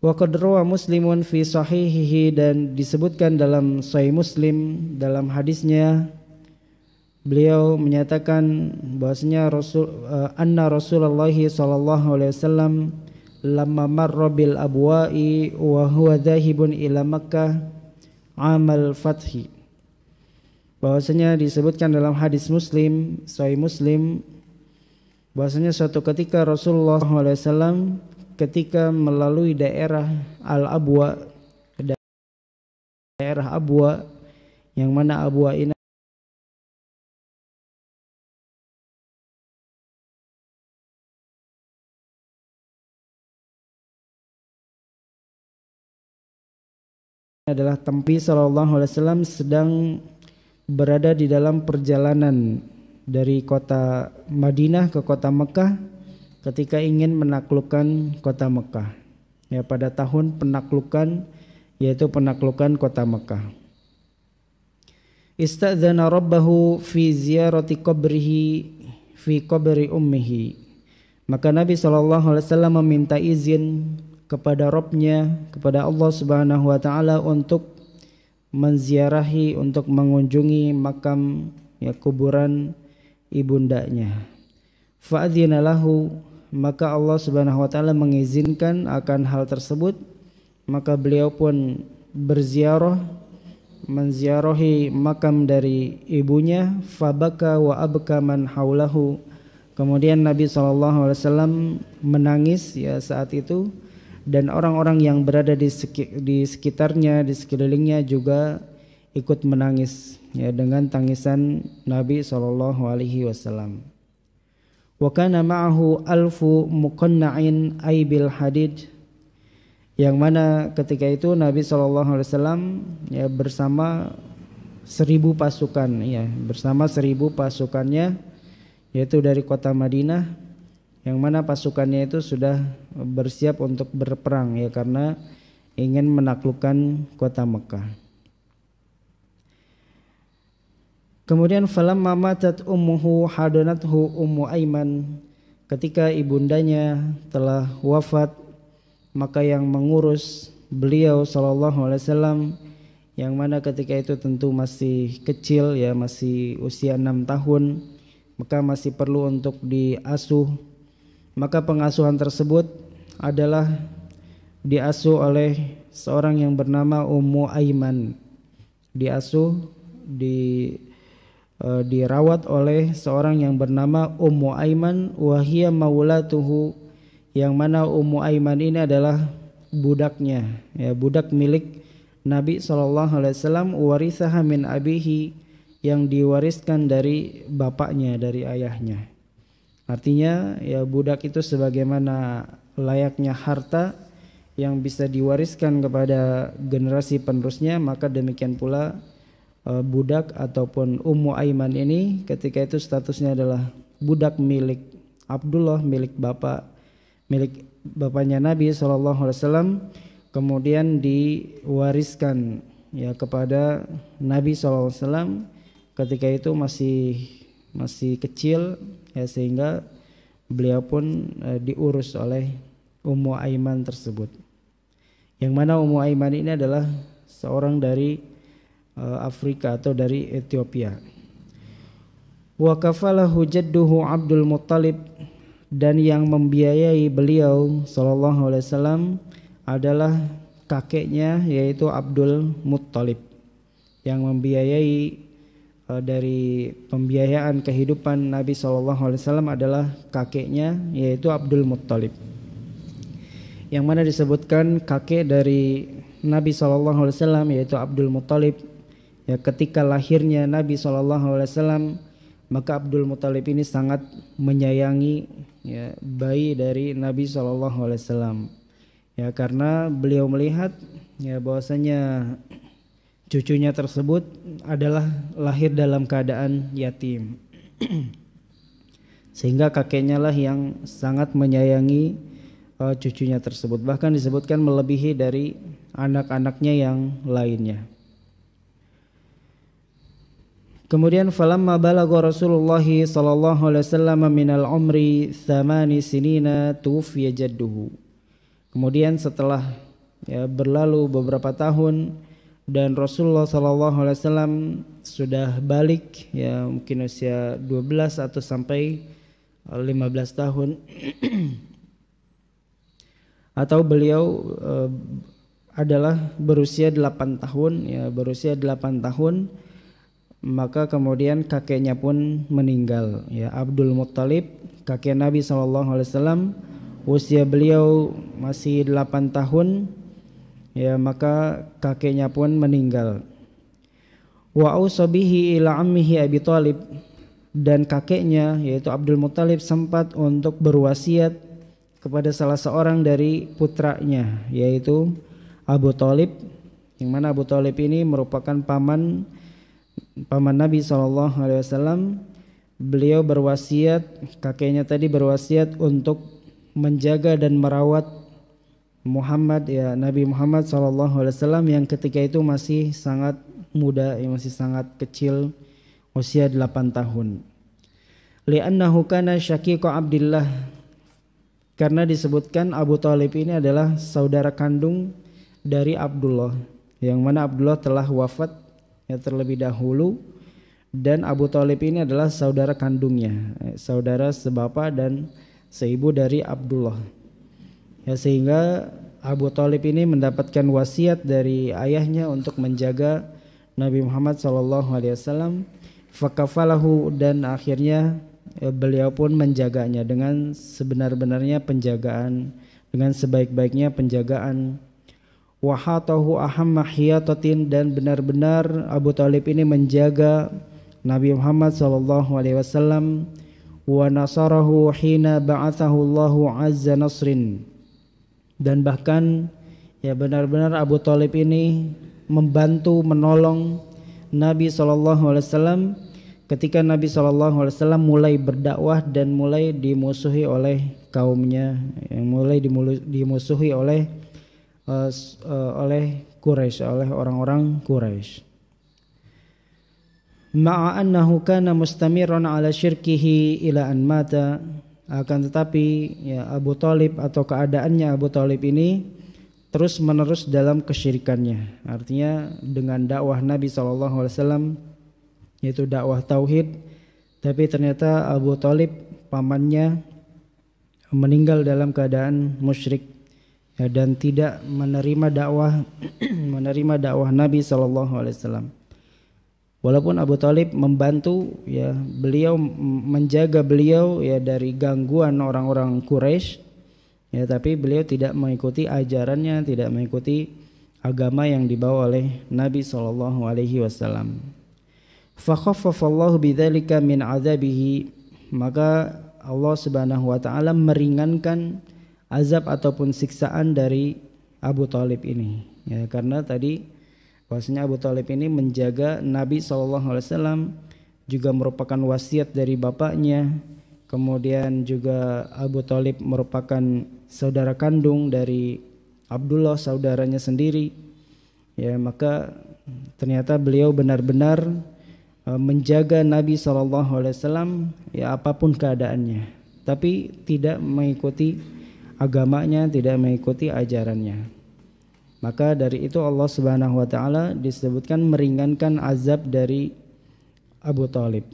Wa qad muslimun fi sahihihi dan disebutkan dalam sahih muslim dalam hadisnya beliau menyatakan bahwasanya Rasul uh, anna Rasulullah sallallahu alaihi wasallam lamma marra bil abwa'i wa huwa dhahibun ila Makkah amal fathi bahwasanya disebutkan dalam hadis Muslim sahih Muslim bahwasanya suatu ketika Rasulullah sallallahu alaihi wasallam ketika melalui daerah Al-Abwa daerah Abwa yang mana Abwa ini adalah Tempi Shallallahu Alaihi Wasallam sedang berada di dalam perjalanan dari kota Madinah ke kota Mekah ketika ingin menaklukkan kota Mekah. Ya pada tahun penaklukan yaitu penaklukan kota Mekah. Istazana rabbahu fi ziyarati qabrihi fi qabri ummihi. Maka Nabi sallallahu alaihi wasallam meminta izin kepada Robnya, kepada Allah Subhanahu wa taala untuk menziarahi, untuk mengunjungi makam ya kuburan ibundanya. faadzinalahu maka Allah Subhanahu wa taala mengizinkan akan hal tersebut maka beliau pun berziarah menziarahi makam dari ibunya fabaka wa abka man haulahu kemudian Nabi saw menangis ya saat itu dan orang-orang yang berada di, di sekitarnya, di sekelilingnya juga ikut menangis ya dengan tangisan Nabi Shallallahu Alaihi Wasallam. Wakana ma'ahu alfu muqanna'in aibil hadid yang mana ketika itu Nabi Shallallahu Alaihi Wasallam ya bersama seribu pasukan ya bersama seribu pasukannya yaitu dari kota Madinah yang mana pasukannya itu sudah bersiap untuk berperang ya karena ingin menaklukkan kota Mekah. Kemudian falamma matat ummuhu hadanathu ummu Aiman ketika ibundanya telah wafat maka yang mengurus beliau sallallahu alaihi wasallam yang mana ketika itu tentu masih kecil ya masih usia enam tahun maka masih perlu untuk diasuh maka pengasuhan tersebut adalah diasuh oleh seorang yang bernama Ummu Aiman. Diasuh di e, dirawat oleh seorang yang bernama Ummu Aiman wahia maulatuhu yang mana Ummu Aiman ini adalah budaknya ya budak milik Nabi sallallahu alaihi wasallam warisaha min abihi yang diwariskan dari bapaknya dari ayahnya Artinya ya budak itu sebagaimana layaknya harta yang bisa diwariskan kepada generasi penerusnya maka demikian pula e, budak ataupun ummu aiman ini ketika itu statusnya adalah budak milik Abdullah milik bapak milik bapaknya Nabi saw kemudian diwariskan ya kepada Nabi saw ketika itu masih masih kecil ya sehingga beliau pun e, diurus oleh Ummu Aiman tersebut. Yang mana Ummu Aiman ini adalah seorang dari e, Afrika atau dari Ethiopia. Wa kafalahu jadduhu Abdul Muttalib dan yang membiayai beliau sallallahu alaihi wasallam adalah kakeknya yaitu Abdul Muttalib yang membiayai Eh, dari pembiayaan kehidupan Nabi Shallallahu Alaihi Wasallam adalah kakeknya yaitu Abdul Muttalib yang mana disebutkan kakek dari Nabi Shallallahu Alaihi Wasallam yaitu Abdul Muttalib ya ketika lahirnya Nabi Shallallahu Alaihi Wasallam maka Abdul Muttalib ini sangat menyayangi ya, bayi dari Nabi Shallallahu Alaihi Wasallam ya karena beliau melihat ya bahwasanya cucunya tersebut adalah lahir dalam keadaan yatim. Sehingga kakeknya lah yang sangat menyayangi uh, cucunya tersebut. Bahkan disebutkan melebihi dari anak-anaknya yang lainnya. Kemudian falamma balagha Rasulullah sallallahu alaihi wasallam minal umri thamani sinina tufiya jadduhu. Kemudian setelah ya, berlalu beberapa tahun dan Rasulullah Shallallahu Alaihi Wasallam sudah balik ya mungkin usia 12 atau sampai 15 eh, tahun atau beliau uh, adalah berusia 8 tahun ya berusia 8 tahun maka kemudian kakeknya pun meninggal ya Abdul Muttalib kakek Nabi Shallallahu Alaihi Wasallam usia beliau masih 8 tahun ya maka kakeknya pun meninggal wa ausabihi ila ammihi Abi Thalib dan kakeknya yaitu Abdul Muthalib sempat untuk berwasiat kepada salah seorang dari putranya yaitu Abu Talib. yang mana Abu Talib ini merupakan paman paman Nabi Shallallahu alaihi wasallam beliau berwasiat kakeknya tadi berwasiat untuk menjaga dan merawat Muhammad ya Nabi Muhammad saw yang ketika itu masih sangat muda, yang masih sangat kecil, usia 8 tahun. Li'annahu kana syaqiqu Abdullah karena disebutkan Abu Talib ini adalah saudara kandung dari Abdullah yang mana Abdullah telah wafat ya terlebih dahulu dan Abu Talib ini adalah saudara kandungnya eh, saudara sebapa dan seibu dari Abdullah ya sehingga Abu Talib ini mendapatkan wasiat dari ayahnya untuk menjaga Nabi Muhammad SAW fakafalahu dan akhirnya eh, beliau pun menjaganya dengan sebenar-benarnya penjagaan dengan sebaik-baiknya penjagaan wahatahu aham dan benar-benar Abu Talib ini menjaga Nabi Muhammad saw. alaihi wasallam wa nasarahu hina ba'athahu Allahu azza nasrin dan bahkan ya benar-benar Abu Talib ini membantu menolong Nabi Shallallahu Alaihi Wasallam ketika Nabi Shallallahu Alaihi Wasallam mulai berdakwah dan mulai dimusuhi oleh kaumnya yang mulai dimusuhi oleh uh, uh, oleh Quraisy oleh orang-orang Quraisy ma'a kana mustamiran ala syirkihi ila an mata akan tetapi ya Abu Talib atau keadaannya Abu Talib ini terus menerus dalam kesyirikannya artinya dengan dakwah Nabi saw yaitu dakwah tauhid tapi ternyata Abu Talib pamannya meninggal dalam keadaan musyrik ya, dan tidak menerima dakwah menerima dakwah Nabi saw walaupun Abu Talib membantu ya beliau menjaga beliau ya dari gangguan orang-orang Quraisy ya tapi beliau tidak mengikuti ajarannya tidak mengikuti agama yang dibawa oleh Nabi Shallallahu Alaihi Wasallam fakhafafallahu bidzalika min azabihi maka Allah Subhanahu wa taala meringankan azab ataupun siksaan dari Abu Talib ini ya karena tadi Bahwasanya Abu Talib ini menjaga Nabi saw juga merupakan wasiat dari bapaknya. Kemudian juga Abu Talib merupakan saudara kandung dari Abdullah saudaranya sendiri. Ya maka ternyata beliau benar-benar e, menjaga Nabi saw ya apapun keadaannya. Tapi tidak mengikuti agamanya, tidak mengikuti ajarannya. Maka dari itu Allah Subhanahu wa taala disebutkan meringankan azab dari Abu Talib.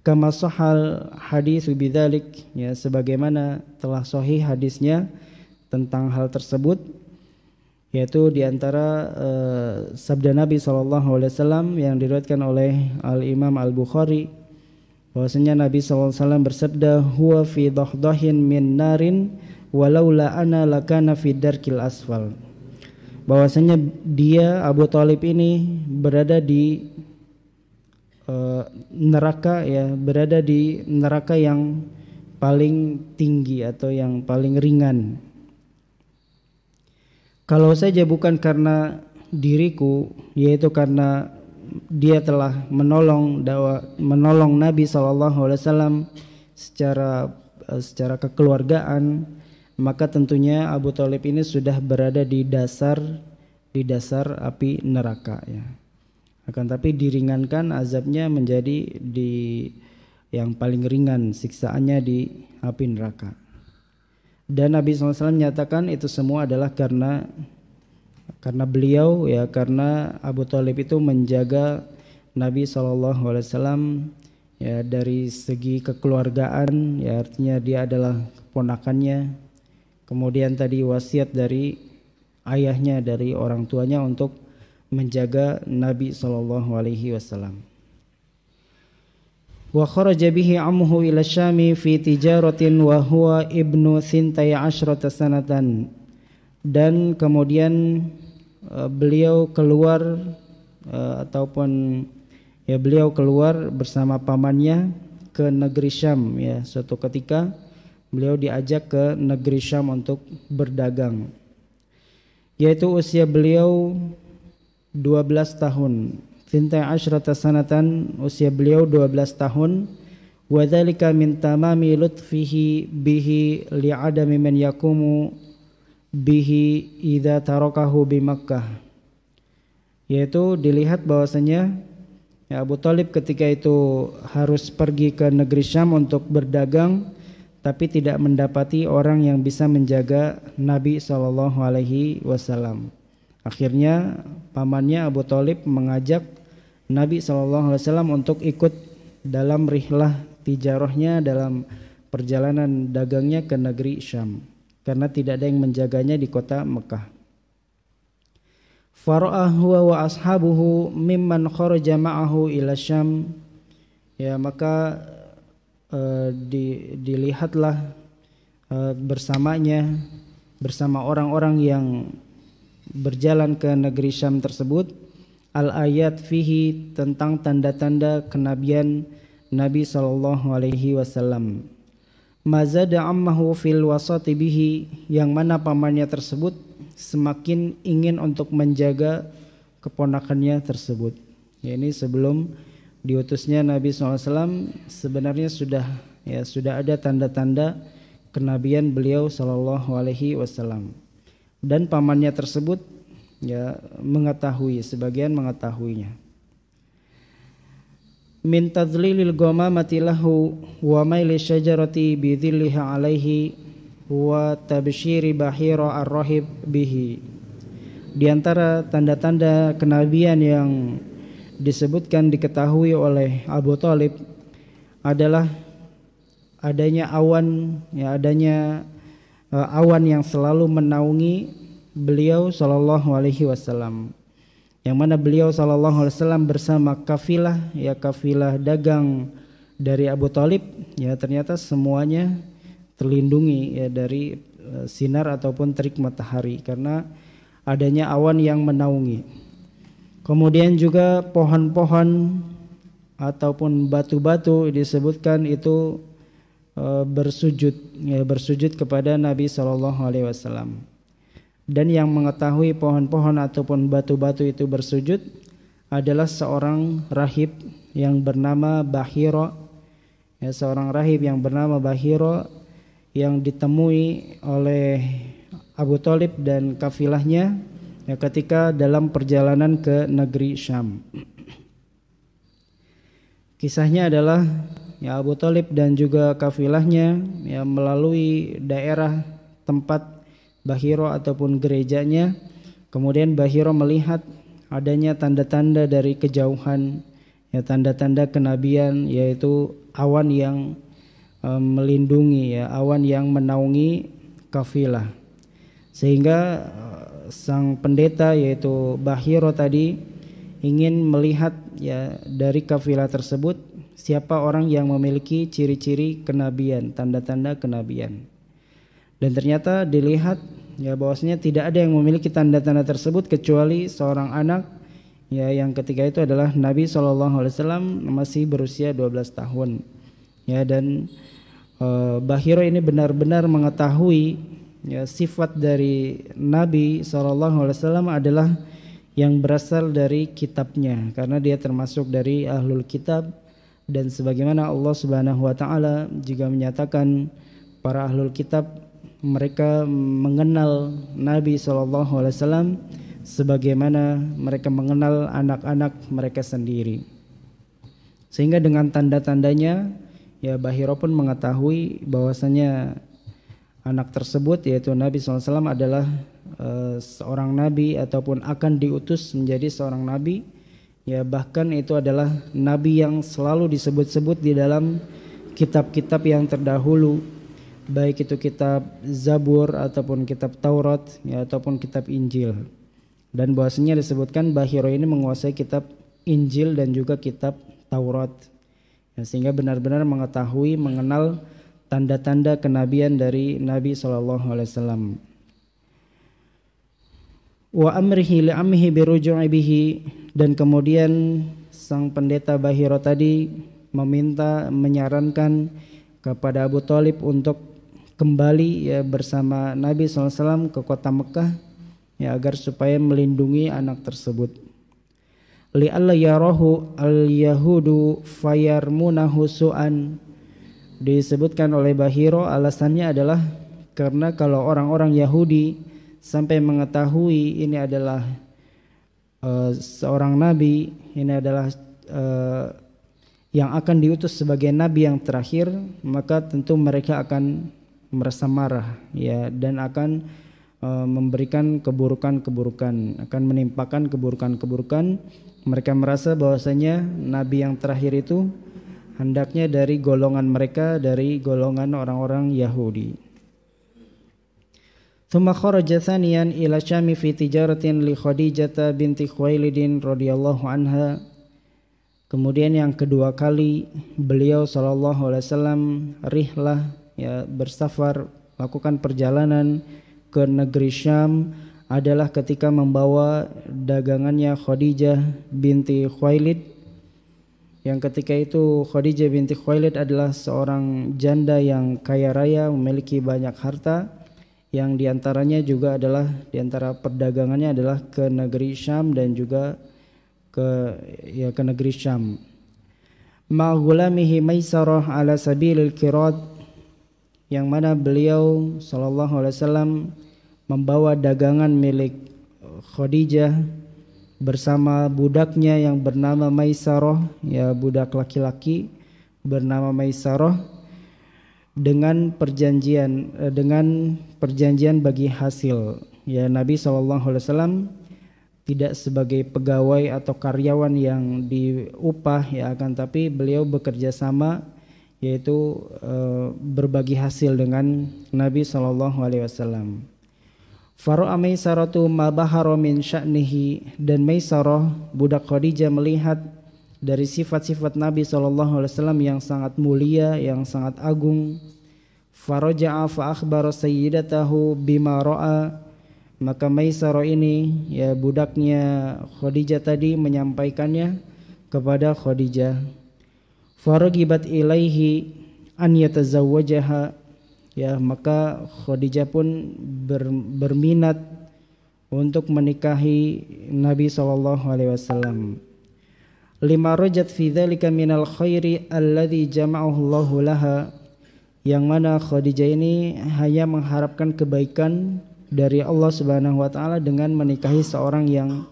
Kama sahal hadis bidzalik ya sebagaimana telah sahih hadisnya tentang hal tersebut yaitu diantara uh, eh, sabda Nabi saw Alaihi Wasallam yang diriwayatkan oleh Al Imam Al Bukhari bahwasanya Nabi saw Alaihi Wasallam bersabda huwa fi dhahdahin min narin walaula ana lakana fi darkil asfal bahwasanya dia Abu Talib ini berada di uh, neraka ya berada di neraka yang paling tinggi atau yang paling ringan kalau saja bukan karena diriku yaitu karena dia telah menolong dawa, menolong Nabi saw secara eh, secara kekeluargaan maka tentunya Abu Talib ini sudah berada di dasar di dasar api neraka ya. Akan tapi diringankan azabnya menjadi di yang paling ringan siksaannya di api neraka. Dan Nabi SAW menyatakan itu semua adalah karena karena beliau ya karena Abu Talib itu menjaga Nabi SAW ya dari segi kekeluargaan ya artinya dia adalah ponakannya. Kemudian tadi wasiat dari ayahnya dari orang tuanya untuk menjaga Nabi Shallallahu alaihi wasallam. Wa kharaja bihi ammuhu ila Syami fi tijaratin wa huwa ibnu sintai asyrata sanatan. Dan kemudian e, beliau keluar e, ataupun ya beliau keluar bersama pamannya ke negeri Syam ya suatu ketika beliau diajak ke negeri Syam untuk berdagang yaitu usia beliau 12 tahun Sintai asyrata sanatan usia beliau 12 tahun wa dzalika min tamami lutfihi bihi li'adami man yakumu bihi idza tarakahu bi Makkah yaitu dilihat bahwasanya ya Abu Talib ketika itu harus pergi ke negeri Syam untuk berdagang tapi tidak mendapati orang yang bisa menjaga Nabi Shallallahu Alaihi Wasallam. Akhirnya pamannya Abu Talib mengajak Nabi Shallallahu Alaihi Wasallam untuk ikut dalam rihlah tijarohnya dalam perjalanan dagangnya ke negeri Syam karena tidak ada yang menjaganya di kota Mekah. Fara'ahu wa ashabuhu mimman kharaja ma'ahu ila Syam. Ya maka Eh, di, dilihatlah uh, bersamanya bersama orang-orang yang berjalan ke negeri Syam tersebut al ayat fihi tentang tanda-tanda kenabian Nabi sallallahu alaihi wasallam. Mazada ammahu fil wasati bihi yang mana pamannya tersebut semakin ingin untuk menjaga keponakannya tersebut. Ya ini sebelum diutusnya Nabi SAW sebenarnya sudah ya sudah ada tanda-tanda kenabian beliau Shallallahu Alaihi Wasallam dan pamannya tersebut ya mengetahui sebagian mengetahuinya min tadlilil matilahu wa maili syajarati bidhilliha alaihi wa tabshiri bahira ar-rahib bihi di antara tanda-tanda kenabian yang disebutkan diketahui oleh Abu Talib adalah adanya awan ya adanya uh, awan yang selalu menaungi beliau Shallallahu Alaihi Wasallam yang mana beliau Shallallahu Alaihi Wasallam bersama kafilah ya kafilah dagang dari Abu Talib ya ternyata semuanya terlindungi ya dari e, sinar ataupun terik matahari karena adanya awan yang menaungi. Kemudian juga pohon-pohon ataupun batu-batu disebutkan itu e, bersujud ya, bersujud kepada Nabi Shallallahu Alaihi Wasallam. Dan yang mengetahui pohon-pohon ataupun batu-batu itu bersujud adalah seorang rahib yang bernama Bahiro, ya, seorang rahib yang bernama Bahiro yang ditemui oleh Abu Talib dan kafilahnya ya ketika dalam perjalanan ke negeri Syam. Kisahnya adalah ya Abu Talib dan juga kafilahnya ya melalui daerah tempat Bahiro ataupun gerejanya. Kemudian Bahiro melihat adanya tanda-tanda dari kejauhan ya tanda-tanda kenabian yaitu awan yang um, melindungi ya awan yang menaungi kafilah sehingga sang pendeta yaitu Bahiro tadi ingin melihat ya dari kafilah tersebut siapa orang yang memiliki ciri-ciri kenabian, tanda-tanda kenabian. Dan ternyata dilihat ya bahwasanya tidak ada yang memiliki tanda-tanda tersebut kecuali seorang anak ya yang ketika itu adalah Nabi Shallallahu alaihi wasallam masih berusia 12 tahun. Ya dan eh, Bahiro ini benar-benar mengetahui ya, sifat dari Nabi SAW adalah yang berasal dari kitabnya karena dia termasuk dari ahlul kitab dan sebagaimana Allah Subhanahu wa taala juga menyatakan para ahlul kitab mereka mengenal Nabi sallallahu alaihi wasallam sebagaimana mereka mengenal anak-anak mereka sendiri sehingga dengan tanda-tandanya ya Bahiro pun mengetahui bahwasanya anak tersebut yaitu Nabi SAW adalah e, seorang nabi ataupun akan diutus menjadi seorang nabi ya bahkan itu adalah nabi yang selalu disebut-sebut di dalam kitab-kitab yang terdahulu baik itu kitab Zabur ataupun kitab Taurat ya ataupun kitab Injil dan bahasanya disebutkan Bahiro ini menguasai kitab Injil dan juga kitab Taurat ya, sehingga benar-benar mengetahui mengenal tanda-tanda kenabian dari Nabi Shallallahu Alaihi Wasallam. Wa amrihi li amhi biruju'i bihi dan kemudian sang pendeta Bahiro tadi meminta menyarankan kepada Abu Talib untuk kembali ya bersama Nabi SAW ke kota Mekah ya agar supaya melindungi anak tersebut. Li'alla yarahu al-yahudu fayarmunahu su'an disebutkan oleh Bahiro alasannya adalah karena kalau orang-orang Yahudi sampai mengetahui ini adalah uh, seorang nabi, ini adalah uh, yang akan diutus sebagai nabi yang terakhir, maka tentu mereka akan merasa marah ya dan akan uh, memberikan keburukan-keburukan, akan menimpakan keburukan-keburukan. Mereka merasa bahwasanya nabi yang terakhir itu hendaknya dari golongan mereka dari golongan orang-orang Yahudi. kharaja thaniyan ila Syam fi tijaratin li Khadijah binti radhiyallahu anha. Kemudian yang kedua kali beliau sallallahu Alaihi Wasallam rihlah ya bersafar lakukan perjalanan ke negeri Syam adalah ketika membawa dagangannya Khadijah binti Khuwailid yang ketika itu Khadijah binti Khuwailid adalah seorang janda yang kaya raya memiliki banyak harta yang diantaranya juga adalah diantara perdagangannya adalah ke negeri Syam dan juga ke ya ke negeri Syam. Ma'gulamihi Maisarah ala sabilil kirad yang mana beliau sallallahu alaihi wasallam membawa dagangan milik Khadijah bersama budaknya yang bernama Maisaroh, ya budak laki-laki bernama Maisaroh dengan perjanjian eh, dengan perjanjian bagi hasil. Ya Nabi saw tidak sebagai pegawai atau karyawan yang diupah ya akan tapi beliau bekerja sama yaitu eh, berbagi hasil dengan Nabi saw Faro'a Maisaratu mabaharo min sya'nihi dan Maisarah budak Khadijah melihat dari sifat-sifat Nabi SAW yang sangat mulia, yang sangat agung. Faroja'a fa akhbara sayyidatahu bima ra'a maka Maisarah ini ya budaknya Khadijah tadi menyampaikannya kepada Khadijah. Faragibat ilaihi an yatazawwajaha ya maka Khadijah pun ber, berminat untuk menikahi Nabi Shallallahu Alaihi Wasallam. Lima rojat fi dzalika minal khairi alladhi jama'ahu Allahu laha yang mana Khadijah ini hanya mengharapkan kebaikan dari Allah Subhanahu wa taala dengan menikahi seorang yang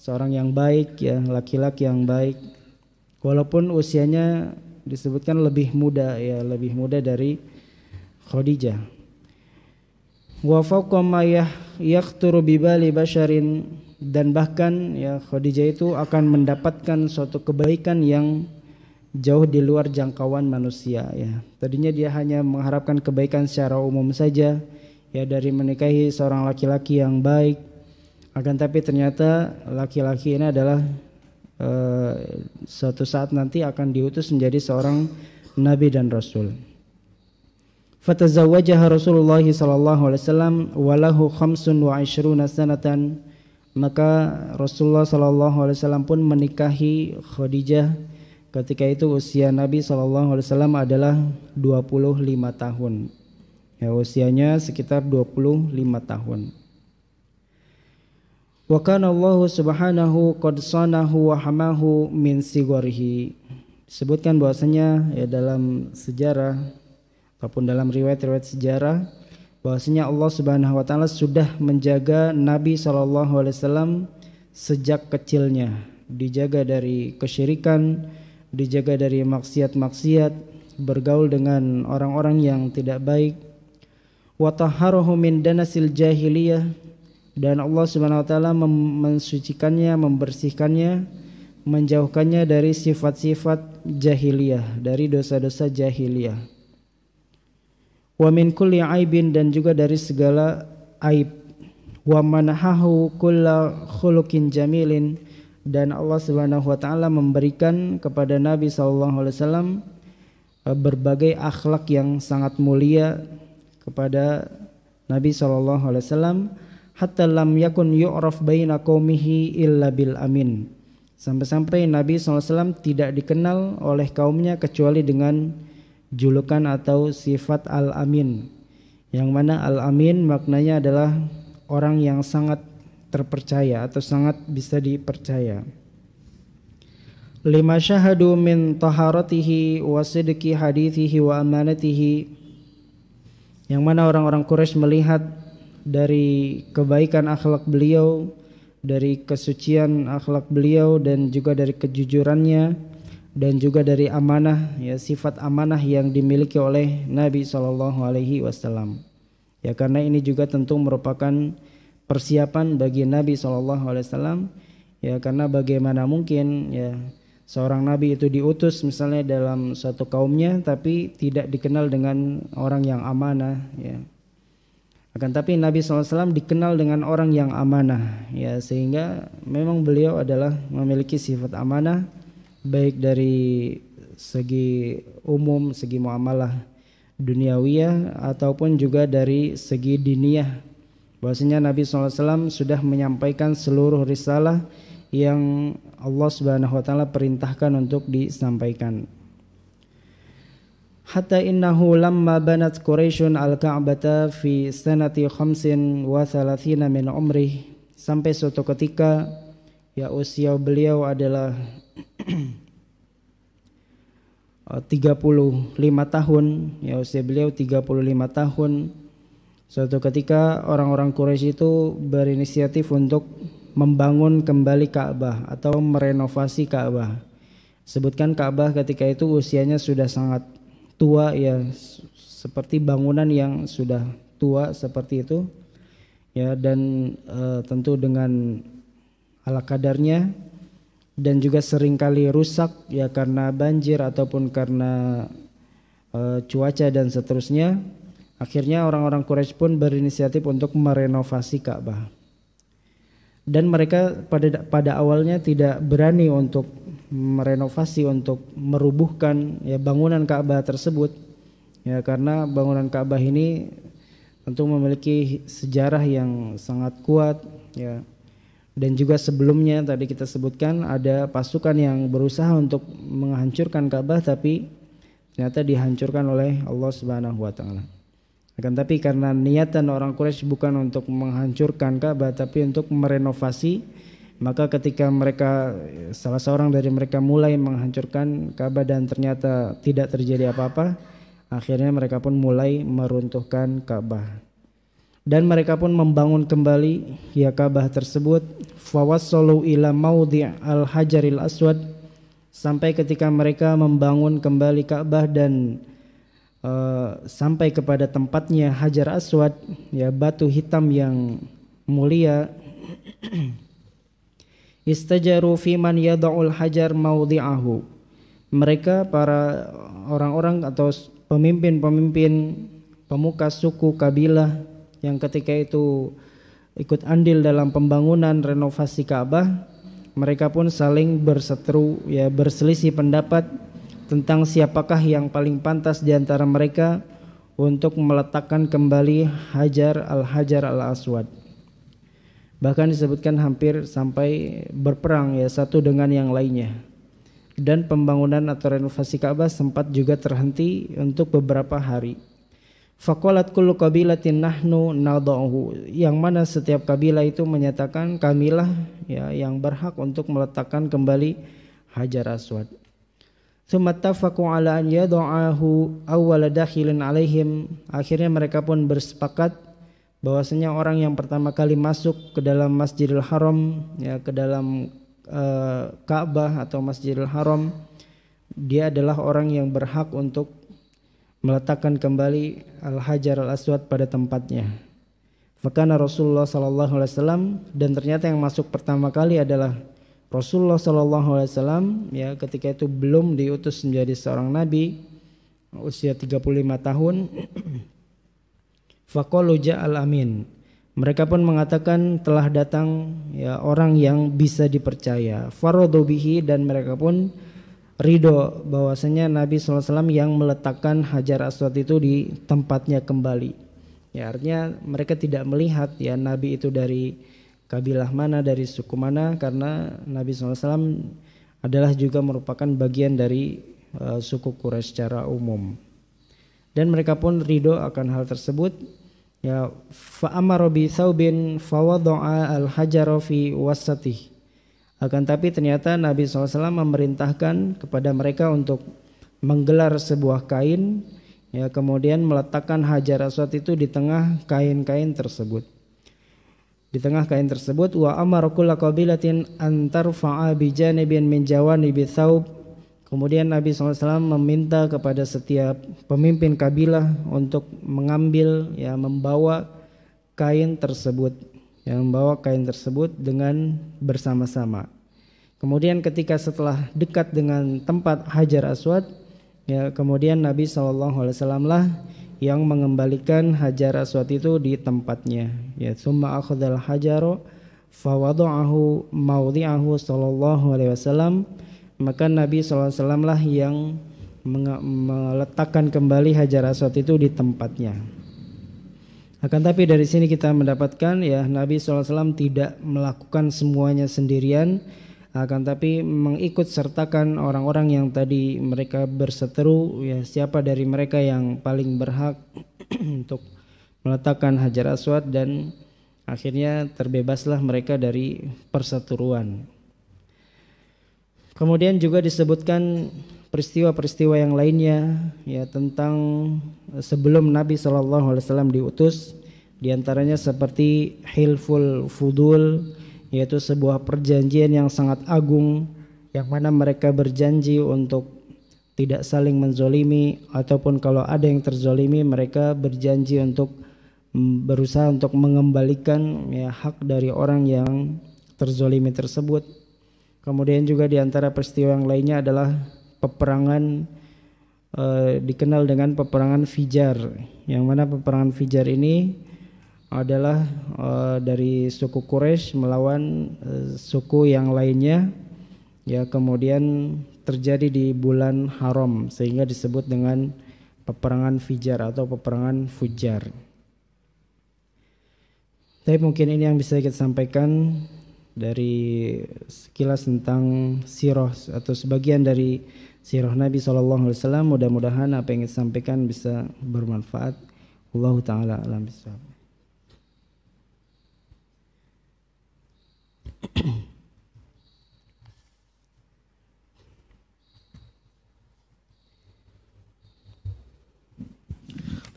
seorang yang baik ya, laki-laki yang baik. Walaupun usianya disebutkan lebih muda ya, lebih muda dari Khadijah wa fawqa ma yaqturu bi bali basharin dan bahkan ya Khadijah itu akan mendapatkan suatu kebaikan yang jauh di luar jangkauan manusia ya. Tadinya dia hanya mengharapkan kebaikan secara umum saja ya dari menikahi seorang laki-laki yang baik. Akan tapi ternyata laki-laki ini adalah uh, suatu saat nanti akan diutus menjadi seorang nabi dan rasul fatazawwajaha Rasulullah sallallahu alaihi wasallam walahu khamsun wa ishruna sanatan maka Rasulullah sallallahu alaihi wasallam pun menikahi Khadijah ketika itu usia Nabi sallallahu alaihi wasallam adalah 25 tahun ya usianya sekitar 25 tahun wa kana Allah subhanahu qad sanahu wa hamahu min sigwarihi Sebutkan bahwasanya ya dalam sejarah ataupun dalam riwayat-riwayat sejarah bahwasanya Allah Subhanahu wa taala sudah menjaga Nabi sallallahu alaihi wasallam sejak kecilnya, dijaga dari kesyirikan, dijaga dari maksiat-maksiat, bergaul dengan orang-orang yang tidak baik. Wa tahharahu min danasil jahiliyah dan Allah Subhanahu wa taala mensucikannya, membersihkannya, menjauhkannya dari sifat-sifat jahiliyah, dari dosa-dosa jahiliyah wa min kulli aibin dan juga dari segala aib wa manahahu kulla khuluqin jamilin dan Allah Subhanahu wa taala memberikan kepada Nabi sallallahu alaihi wasallam eh, berbagai akhlak yang sangat mulia kepada Nabi sallallahu alaihi wasallam hatta lam yakun yu'raf baina qaumihi illa bil amin sampai-sampai Nabi sallallahu alaihi wasallam tidak dikenal oleh kaumnya kecuali dengan julukan atau sifat Al-Amin. Yang mana Al-Amin maknanya adalah orang yang sangat terpercaya atau sangat bisa dipercaya. Lima syahadu min taharatihi wa sidqi hadithihi wa amanatihi yang mana orang-orang Quraisy melihat dari kebaikan akhlak beliau, dari kesucian akhlak beliau dan juga dari kejujurannya dan juga dari amanah ya sifat amanah yang dimiliki oleh Nabi Shallallahu Alaihi Wasallam ya karena ini juga tentu merupakan persiapan bagi Nabi Shallallahu Alaihi Wasallam ya karena bagaimana mungkin ya seorang Nabi itu diutus misalnya dalam satu kaumnya tapi tidak dikenal dengan orang yang amanah ya akan tapi Nabi SAW dikenal dengan orang yang amanah ya sehingga memang beliau adalah memiliki sifat amanah baik dari segi umum, segi muamalah duniawiyah ataupun juga dari segi diniyah. Bahwasanya Nabi SAW sudah menyampaikan seluruh risalah yang Allah Subhanahu wa taala perintahkan untuk disampaikan. Hatta innahu lamma banat Quraisyun al-Ka'bata fi sanati khamsin wa thalathina min umrih sampai suatu ketika ya usia beliau adalah 35 eh, tahun ya usia beliau 35 tahun suatu ketika orang-orang Quraisy itu berinisiatif untuk membangun kembali Ka'bah atau merenovasi Ka'bah sebutkan Ka'bah ketika itu usianya sudah sangat tua ya seperti bangunan yang sudah tua seperti itu ya dan e, tentu dengan ala kadarnya dan juga seringkali rusak ya karena banjir ataupun karena e, cuaca dan seterusnya. Akhirnya orang-orang Quraisy pun berinisiatif untuk merenovasi Ka'bah. Dan mereka pada pada awalnya tidak berani untuk merenovasi untuk merubuhkan ya bangunan Ka'bah tersebut. Ya karena bangunan Ka'bah ini tentu memiliki sejarah yang sangat kuat ya dan juga sebelumnya tadi kita sebutkan ada pasukan yang berusaha untuk menghancurkan Ka'bah tapi ternyata dihancurkan oleh Allah Subhanahu wa taala. Akan tapi karena niatan orang Quraisy bukan untuk menghancurkan Ka'bah tapi untuk merenovasi, maka ketika mereka salah seorang dari mereka mulai menghancurkan Ka'bah dan ternyata tidak terjadi apa-apa, akhirnya mereka pun mulai meruntuhkan Ka'bah dan mereka pun membangun kembali ya Ka'bah tersebut fawassalu ila maudhi' al-hajaril aswad sampai ketika mereka membangun kembali Ka'bah dan uh, sampai kepada tempatnya Hajar Aswad ya batu hitam yang mulia istajaru fi man yad'ul hajar maudhi'ahu mereka para orang-orang atau pemimpin-pemimpin pemuka suku kabilah yang ketika itu ikut andil dalam pembangunan renovasi Ka'bah mereka pun saling berseteru ya berselisih pendapat tentang siapakah yang paling pantas di antara mereka untuk meletakkan kembali Hajar Al-Hajar Al-Aswad. Bahkan disebutkan hampir sampai berperang ya satu dengan yang lainnya. Dan pembangunan atau renovasi Ka'bah sempat juga terhenti untuk beberapa hari. Fakolat kullu kabilatin nahnu nadahu yang mana setiap kabilah itu menyatakan kamilah ya yang berhak untuk meletakkan kembali hajar aswad. Sumattafaqu ala an yad'ahu awwala alaihim. Akhirnya mereka pun bersepakat bahwasanya orang yang pertama kali masuk ke dalam Masjidil Haram ya ke dalam uh, Ka'bah atau Masjidil Haram dia adalah orang yang berhak untuk meletakkan kembali al-hajar al-aswad pada tempatnya. Fakana Rasulullah sallallahu alaihi wasallam dan ternyata yang masuk pertama kali adalah Rasulullah sallallahu alaihi wasallam ya ketika itu belum diutus menjadi seorang nabi usia 35 tahun. Faqalu ja'al amin. Mereka pun mengatakan telah datang ya orang yang bisa dipercaya. Farodobihi dan mereka pun ridho bahwasanya Nabi SAW yang meletakkan hajar aswad itu di tempatnya kembali ya artinya mereka tidak melihat ya Nabi itu dari kabilah mana dari suku mana karena Nabi SAW adalah juga merupakan bagian dari uh, suku Quraisy secara umum dan mereka pun ridho akan hal tersebut ya fa'amarobi saubin al hajarofi wasatih akan tapi ternyata Nabi SAW memerintahkan kepada mereka untuk menggelar sebuah kain, ya kemudian meletakkan hajar aswad itu di tengah kain-kain tersebut. Di tengah kain tersebut wa amara kulla qabilatin an tarfa'a bi nabi min jawanibi thawb. Kemudian Nabi SAW meminta kepada setiap pemimpin kabilah untuk mengambil ya membawa kain tersebut yang membawa kain tersebut dengan bersama-sama. Kemudian ketika setelah dekat dengan tempat Hajar Aswad, ya kemudian Nabi saw. lah yang mengembalikan Hajar Aswad itu di tempatnya. Ya, summa akhadhal hajaro fawada'ahu mawdi'ahu sallallahu alaihi wasallam. Maka Nabi saw. lah yang meletakkan kembali Hajar Aswad itu di tempatnya. Akan tapi dari sini kita mendapatkan ya Nabi SAW tidak melakukan semuanya sendirian akan tapi mengikut sertakan orang-orang yang tadi mereka berseteru ya siapa dari mereka yang paling berhak untuk meletakkan hajar aswad dan akhirnya terbebaslah mereka dari perseteruan. Kemudian juga disebutkan peristiwa-peristiwa yang lainnya ya tentang eh, sebelum Nabi saw Alaihi Wasallam diutus diantaranya seperti hilful fudul yaitu sebuah perjanjian yang sangat agung yang mana mereka berjanji untuk tidak saling menzolimi ataupun kalau ada yang terzolimi mereka berjanji untuk mm, berusaha untuk mengembalikan ya hak dari orang yang terzolimi tersebut kemudian juga diantara peristiwa yang lainnya adalah peperangan eh, dikenal dengan peperangan Fijar. Yang mana peperangan Fijar ini adalah eh, dari suku Quraisy melawan eh, suku yang lainnya ya kemudian terjadi di bulan haram sehingga disebut dengan peperangan Fijar atau peperangan Fujar. Tapi mungkin ini yang bisa kita sampaikan dari sekilas tentang sirah atau sebagian dari sirah Nabi Alaihi Wasallam mudah-mudahan apa yang disampaikan bisa bermanfaat Allah Ta'ala alam bisawab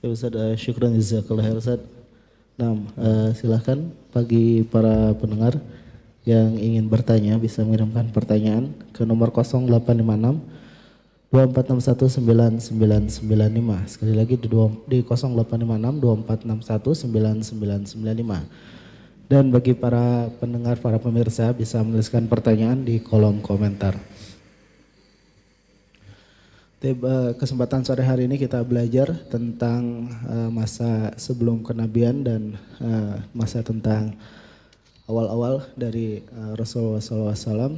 Ya Ustaz, uh, syukran jazakallah khair Ustaz. Nah, uh, eh, silahkan bagi para pendengar yang ingin bertanya bisa mengirimkan pertanyaan ke nomor 0856 24619995 sekali lagi di, di 0856 2461995 dan bagi para pendengar para pemirsa bisa menuliskan pertanyaan di kolom komentar Tiba, eh, kesempatan sore hari ini kita belajar tentang eh, masa sebelum kenabian dan eh, masa tentang awal-awal dari Rasulullah SAW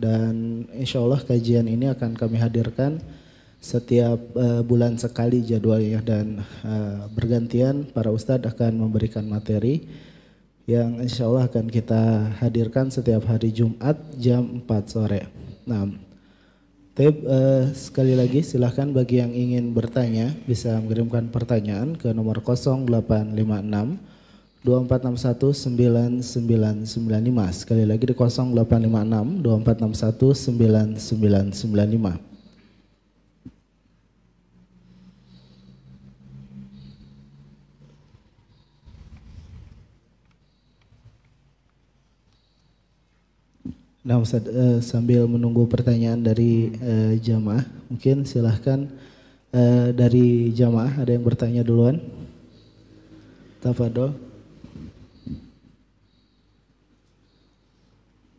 dan insya Allah kajian ini akan kami hadirkan setiap uh, bulan sekali jadwalnya dan uh, bergantian para ustadz akan memberikan materi yang insya Allah akan kita hadirkan setiap hari Jumat jam 4 sore. Nah, Tip, uh, sekali lagi silahkan bagi yang ingin bertanya bisa mengirimkan pertanyaan ke nomor 0856 2461 9995 sekali lagi di 0856 2461 9995 Nah Ustaz, eh, sambil menunggu pertanyaan dari eh, jamaah, mungkin silahkan eh, dari jamaah ada yang bertanya duluan. Tafadol.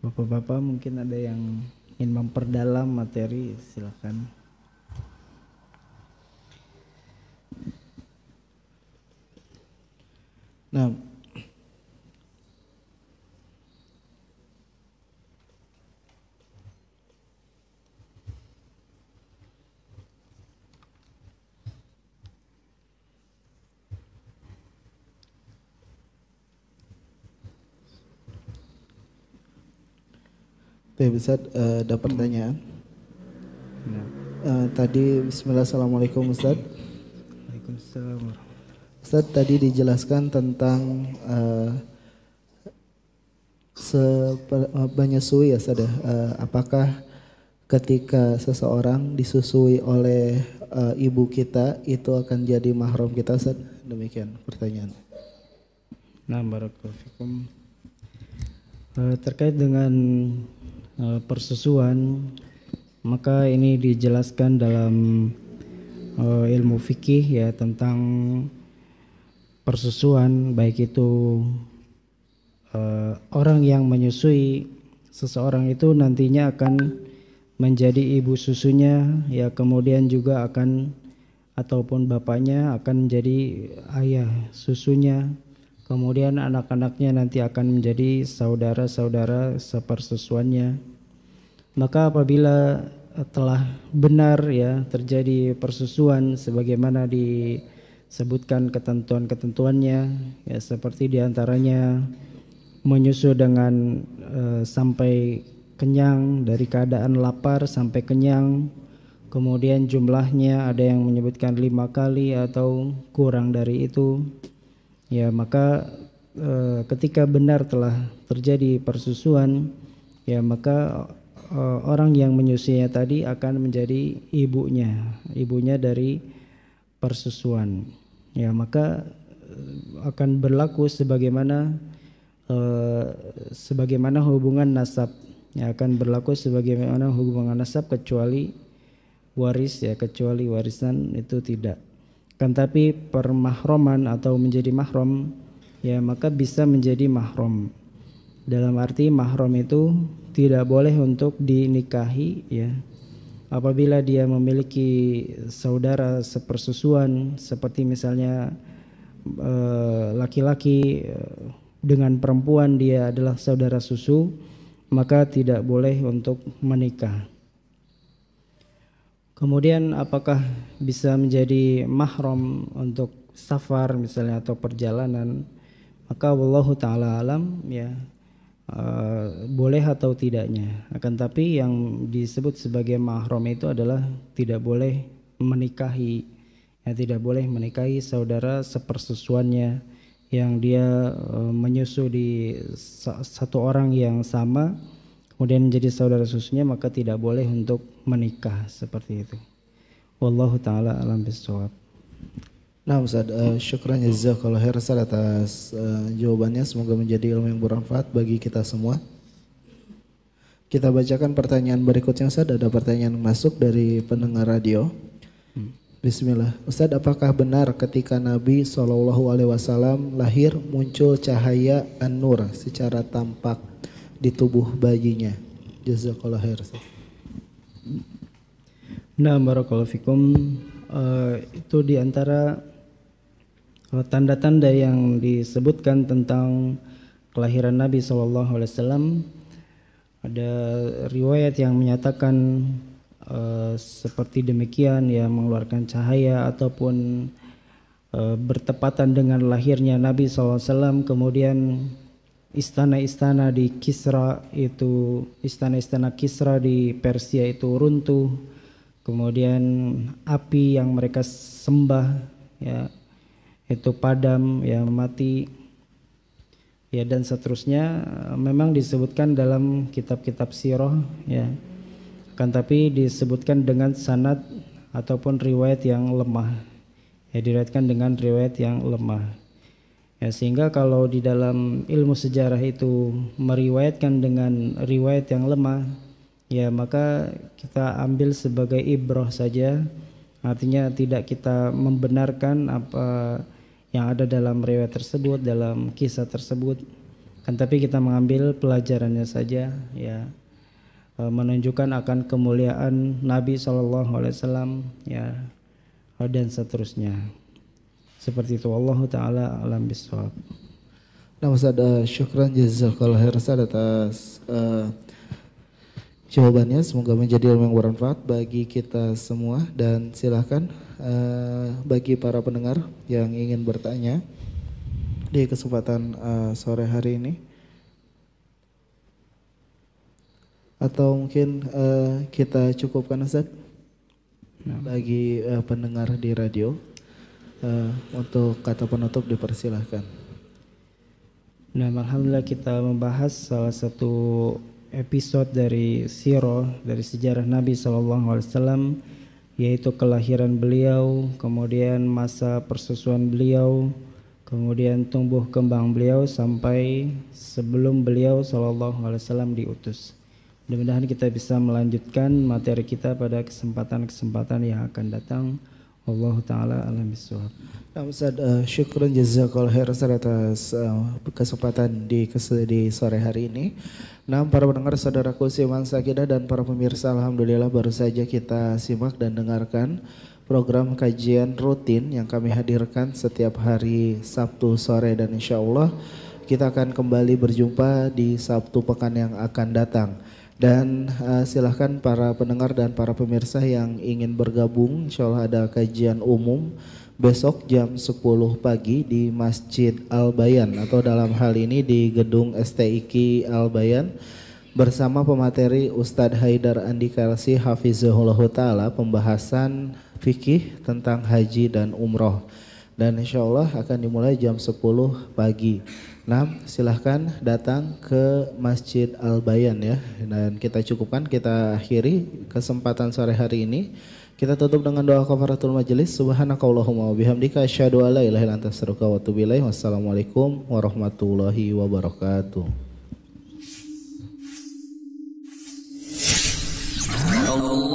Bapak-bapak mungkin ada yang ingin memperdalam materi, silakan. Nah, Baik Ustaz, uh, ada pertanyaan. Uh, tadi Bismillah, Assalamualaikum Ustaz. Waalaikumsalam. Ustaz tadi dijelaskan tentang uh, eh, banyak ya Ustaz. Uh, apakah ketika seseorang disusui oleh uh, ibu kita itu akan jadi mahram kita Ustaz? Demikian pertanyaan. Nah, Uh, terkait dengan E, persusuan maka ini dijelaskan dalam uh, ilmu fikih ya tentang persusuan baik itu uh, orang yang menyusui seseorang itu nantinya akan menjadi ibu susunya ya kemudian juga akan ataupun bapaknya akan menjadi ayah susunya Kemudian anak-anaknya nanti akan menjadi saudara-saudara sepersusuannya. Maka apabila telah benar ya terjadi persusuan sebagaimana disebutkan ketentuan-ketentuannya ya seperti diantaranya menyusu dengan e, sampai kenyang dari keadaan lapar sampai kenyang kemudian jumlahnya ada yang menyebutkan lima kali atau kurang dari itu ya maka e, ketika benar telah terjadi persusuan ya maka e, orang yang menyusuinya tadi akan menjadi ibunya ibunya dari persusuan ya maka eh, akan berlaku sebagaimana e, sebagaimana hubungan nasab ya akan berlaku sebagaimana hubungan nasab kecuali waris ya kecuali warisan itu tidak Kan tapi permahroman atau menjadi mahrom ya maka bisa menjadi mahrom. Dalam arti mahrom itu tidak boleh untuk dinikahi ya. Apabila dia memiliki saudara sepersusuan seperti misalnya eh, laki-laki eh, dengan perempuan dia adalah saudara susu maka tidak boleh untuk menikah. Kemudian apakah bisa menjadi mahram untuk safar misalnya atau perjalanan? Maka wallahu taala alam ya uh, boleh atau tidaknya. Akan tapi yang disebut sebagai mahram itu adalah tidak boleh menikahi ya tidak boleh menikahi saudara sepersusuannya yang dia uh, menyusu di satu orang yang sama kemudian menjadi saudara susunya maka tidak boleh untuk menikah seperti itu. Wallahu taala alam bisawab. Nah Ustaz, uh, eh, syukran Kalau khair Ustaz atas uh, jawabannya. Semoga menjadi ilmu yang bermanfaat bagi kita semua. Kita bacakan pertanyaan berikutnya Ustaz. Ada pertanyaan masuk dari pendengar radio. Hmm. Bismillah. Ustaz, apakah benar ketika Nabi Shallallahu Alaihi Wasallam lahir muncul cahaya an-nur secara tampak, di tubuh bayinya. Jazakallah khair. Nah, barakallahu fikum. Uh, itu antara eh, tanda-tanda yang disebutkan tentang kelahiran Nabi saw Ada riwayat yang menyatakan uh, seperti demikian, ya mengeluarkan cahaya ataupun bertepatan dengan lahirnya Nabi SAW kemudian istana-istana di Kisra itu istana-istana Kisra di Persia itu runtuh kemudian api yang mereka sembah ya itu padam ya mati ya dan seterusnya memang disebutkan dalam kitab-kitab sirah ya kan tapi disebutkan dengan sanad ataupun riwayat yang lemah ya diriwayatkan dengan riwayat yang lemah Ya, sehingga kalau di dalam ilmu sejarah itu meriwayatkan dengan riwayat yang lemah, ya maka kita ambil sebagai ibroh saja. Artinya tidak kita membenarkan apa yang ada dalam riwayat tersebut, dalam kisah tersebut. Kan tapi kita mengambil pelajarannya saja, ya e, menunjukkan akan kemuliaan Nabi Shallallahu Alaihi Wasallam, ya dan seterusnya. Seperti itu Allah taala alam bisawab. Nah Ustaz, uh, syukran jazakallah khair atas uh, jawabannya semoga menjadi ilmu yang bermanfaat bagi kita semua dan silahkan uh, eh, bagi para pendengar yang ingin bertanya di kesempatan uh, sore hari ini atau mungkin uh, kita cukupkan Ustaz nah. bagi uh, pendengar di radio Eh, untuk kata penutup dipersilahkan. Nah, alhamdulillah kita membahas salah satu episode dari Siro dari sejarah Nabi Shallallahu Alaihi Wasallam yaitu kelahiran beliau, kemudian masa persusuan beliau, kemudian tumbuh kembang beliau sampai sebelum beliau Shallallahu Alaihi Wasallam diutus. Mudah-mudahan kita bisa melanjutkan materi kita pada kesempatan-kesempatan yang akan datang. Allah taala alam bisawab. Nah, Ustaz, uh, eh, syukron jazakallahu khair atas uh, kesempatan di di sore hari ini. Nah, para pendengar saudara saudaraku Siman Sakida dan para pemirsa alhamdulillah baru saja kita simak dan dengarkan program kajian rutin yang kami hadirkan setiap hari Sabtu sore dan insya Allah kita akan kembali berjumpa di Sabtu pekan yang akan datang. Dan uh, silahkan para pendengar dan para pemirsa yang ingin bergabung, insya Allah ada kajian umum besok jam 10 pagi di Masjid Al-Bayan atau dalam hal ini di gedung STIK Al-Bayan bersama pemateri Ustadz Haidar Andi Kalsi Hafizullah Ta'ala pembahasan fikih tentang haji dan umroh dan insya Allah akan dimulai jam 10 pagi. Nah, silahkan datang ke Masjid Al Bayan ya. Dan kita cukupkan, kita akhiri kesempatan sore hari ini. Kita tutup dengan doa kafaratul majelis. Subhanakallahumma wabihamdika bihamdika asyhadu an la ilaha illa Wassalamualaikum warahmatullahi wabarakatuh.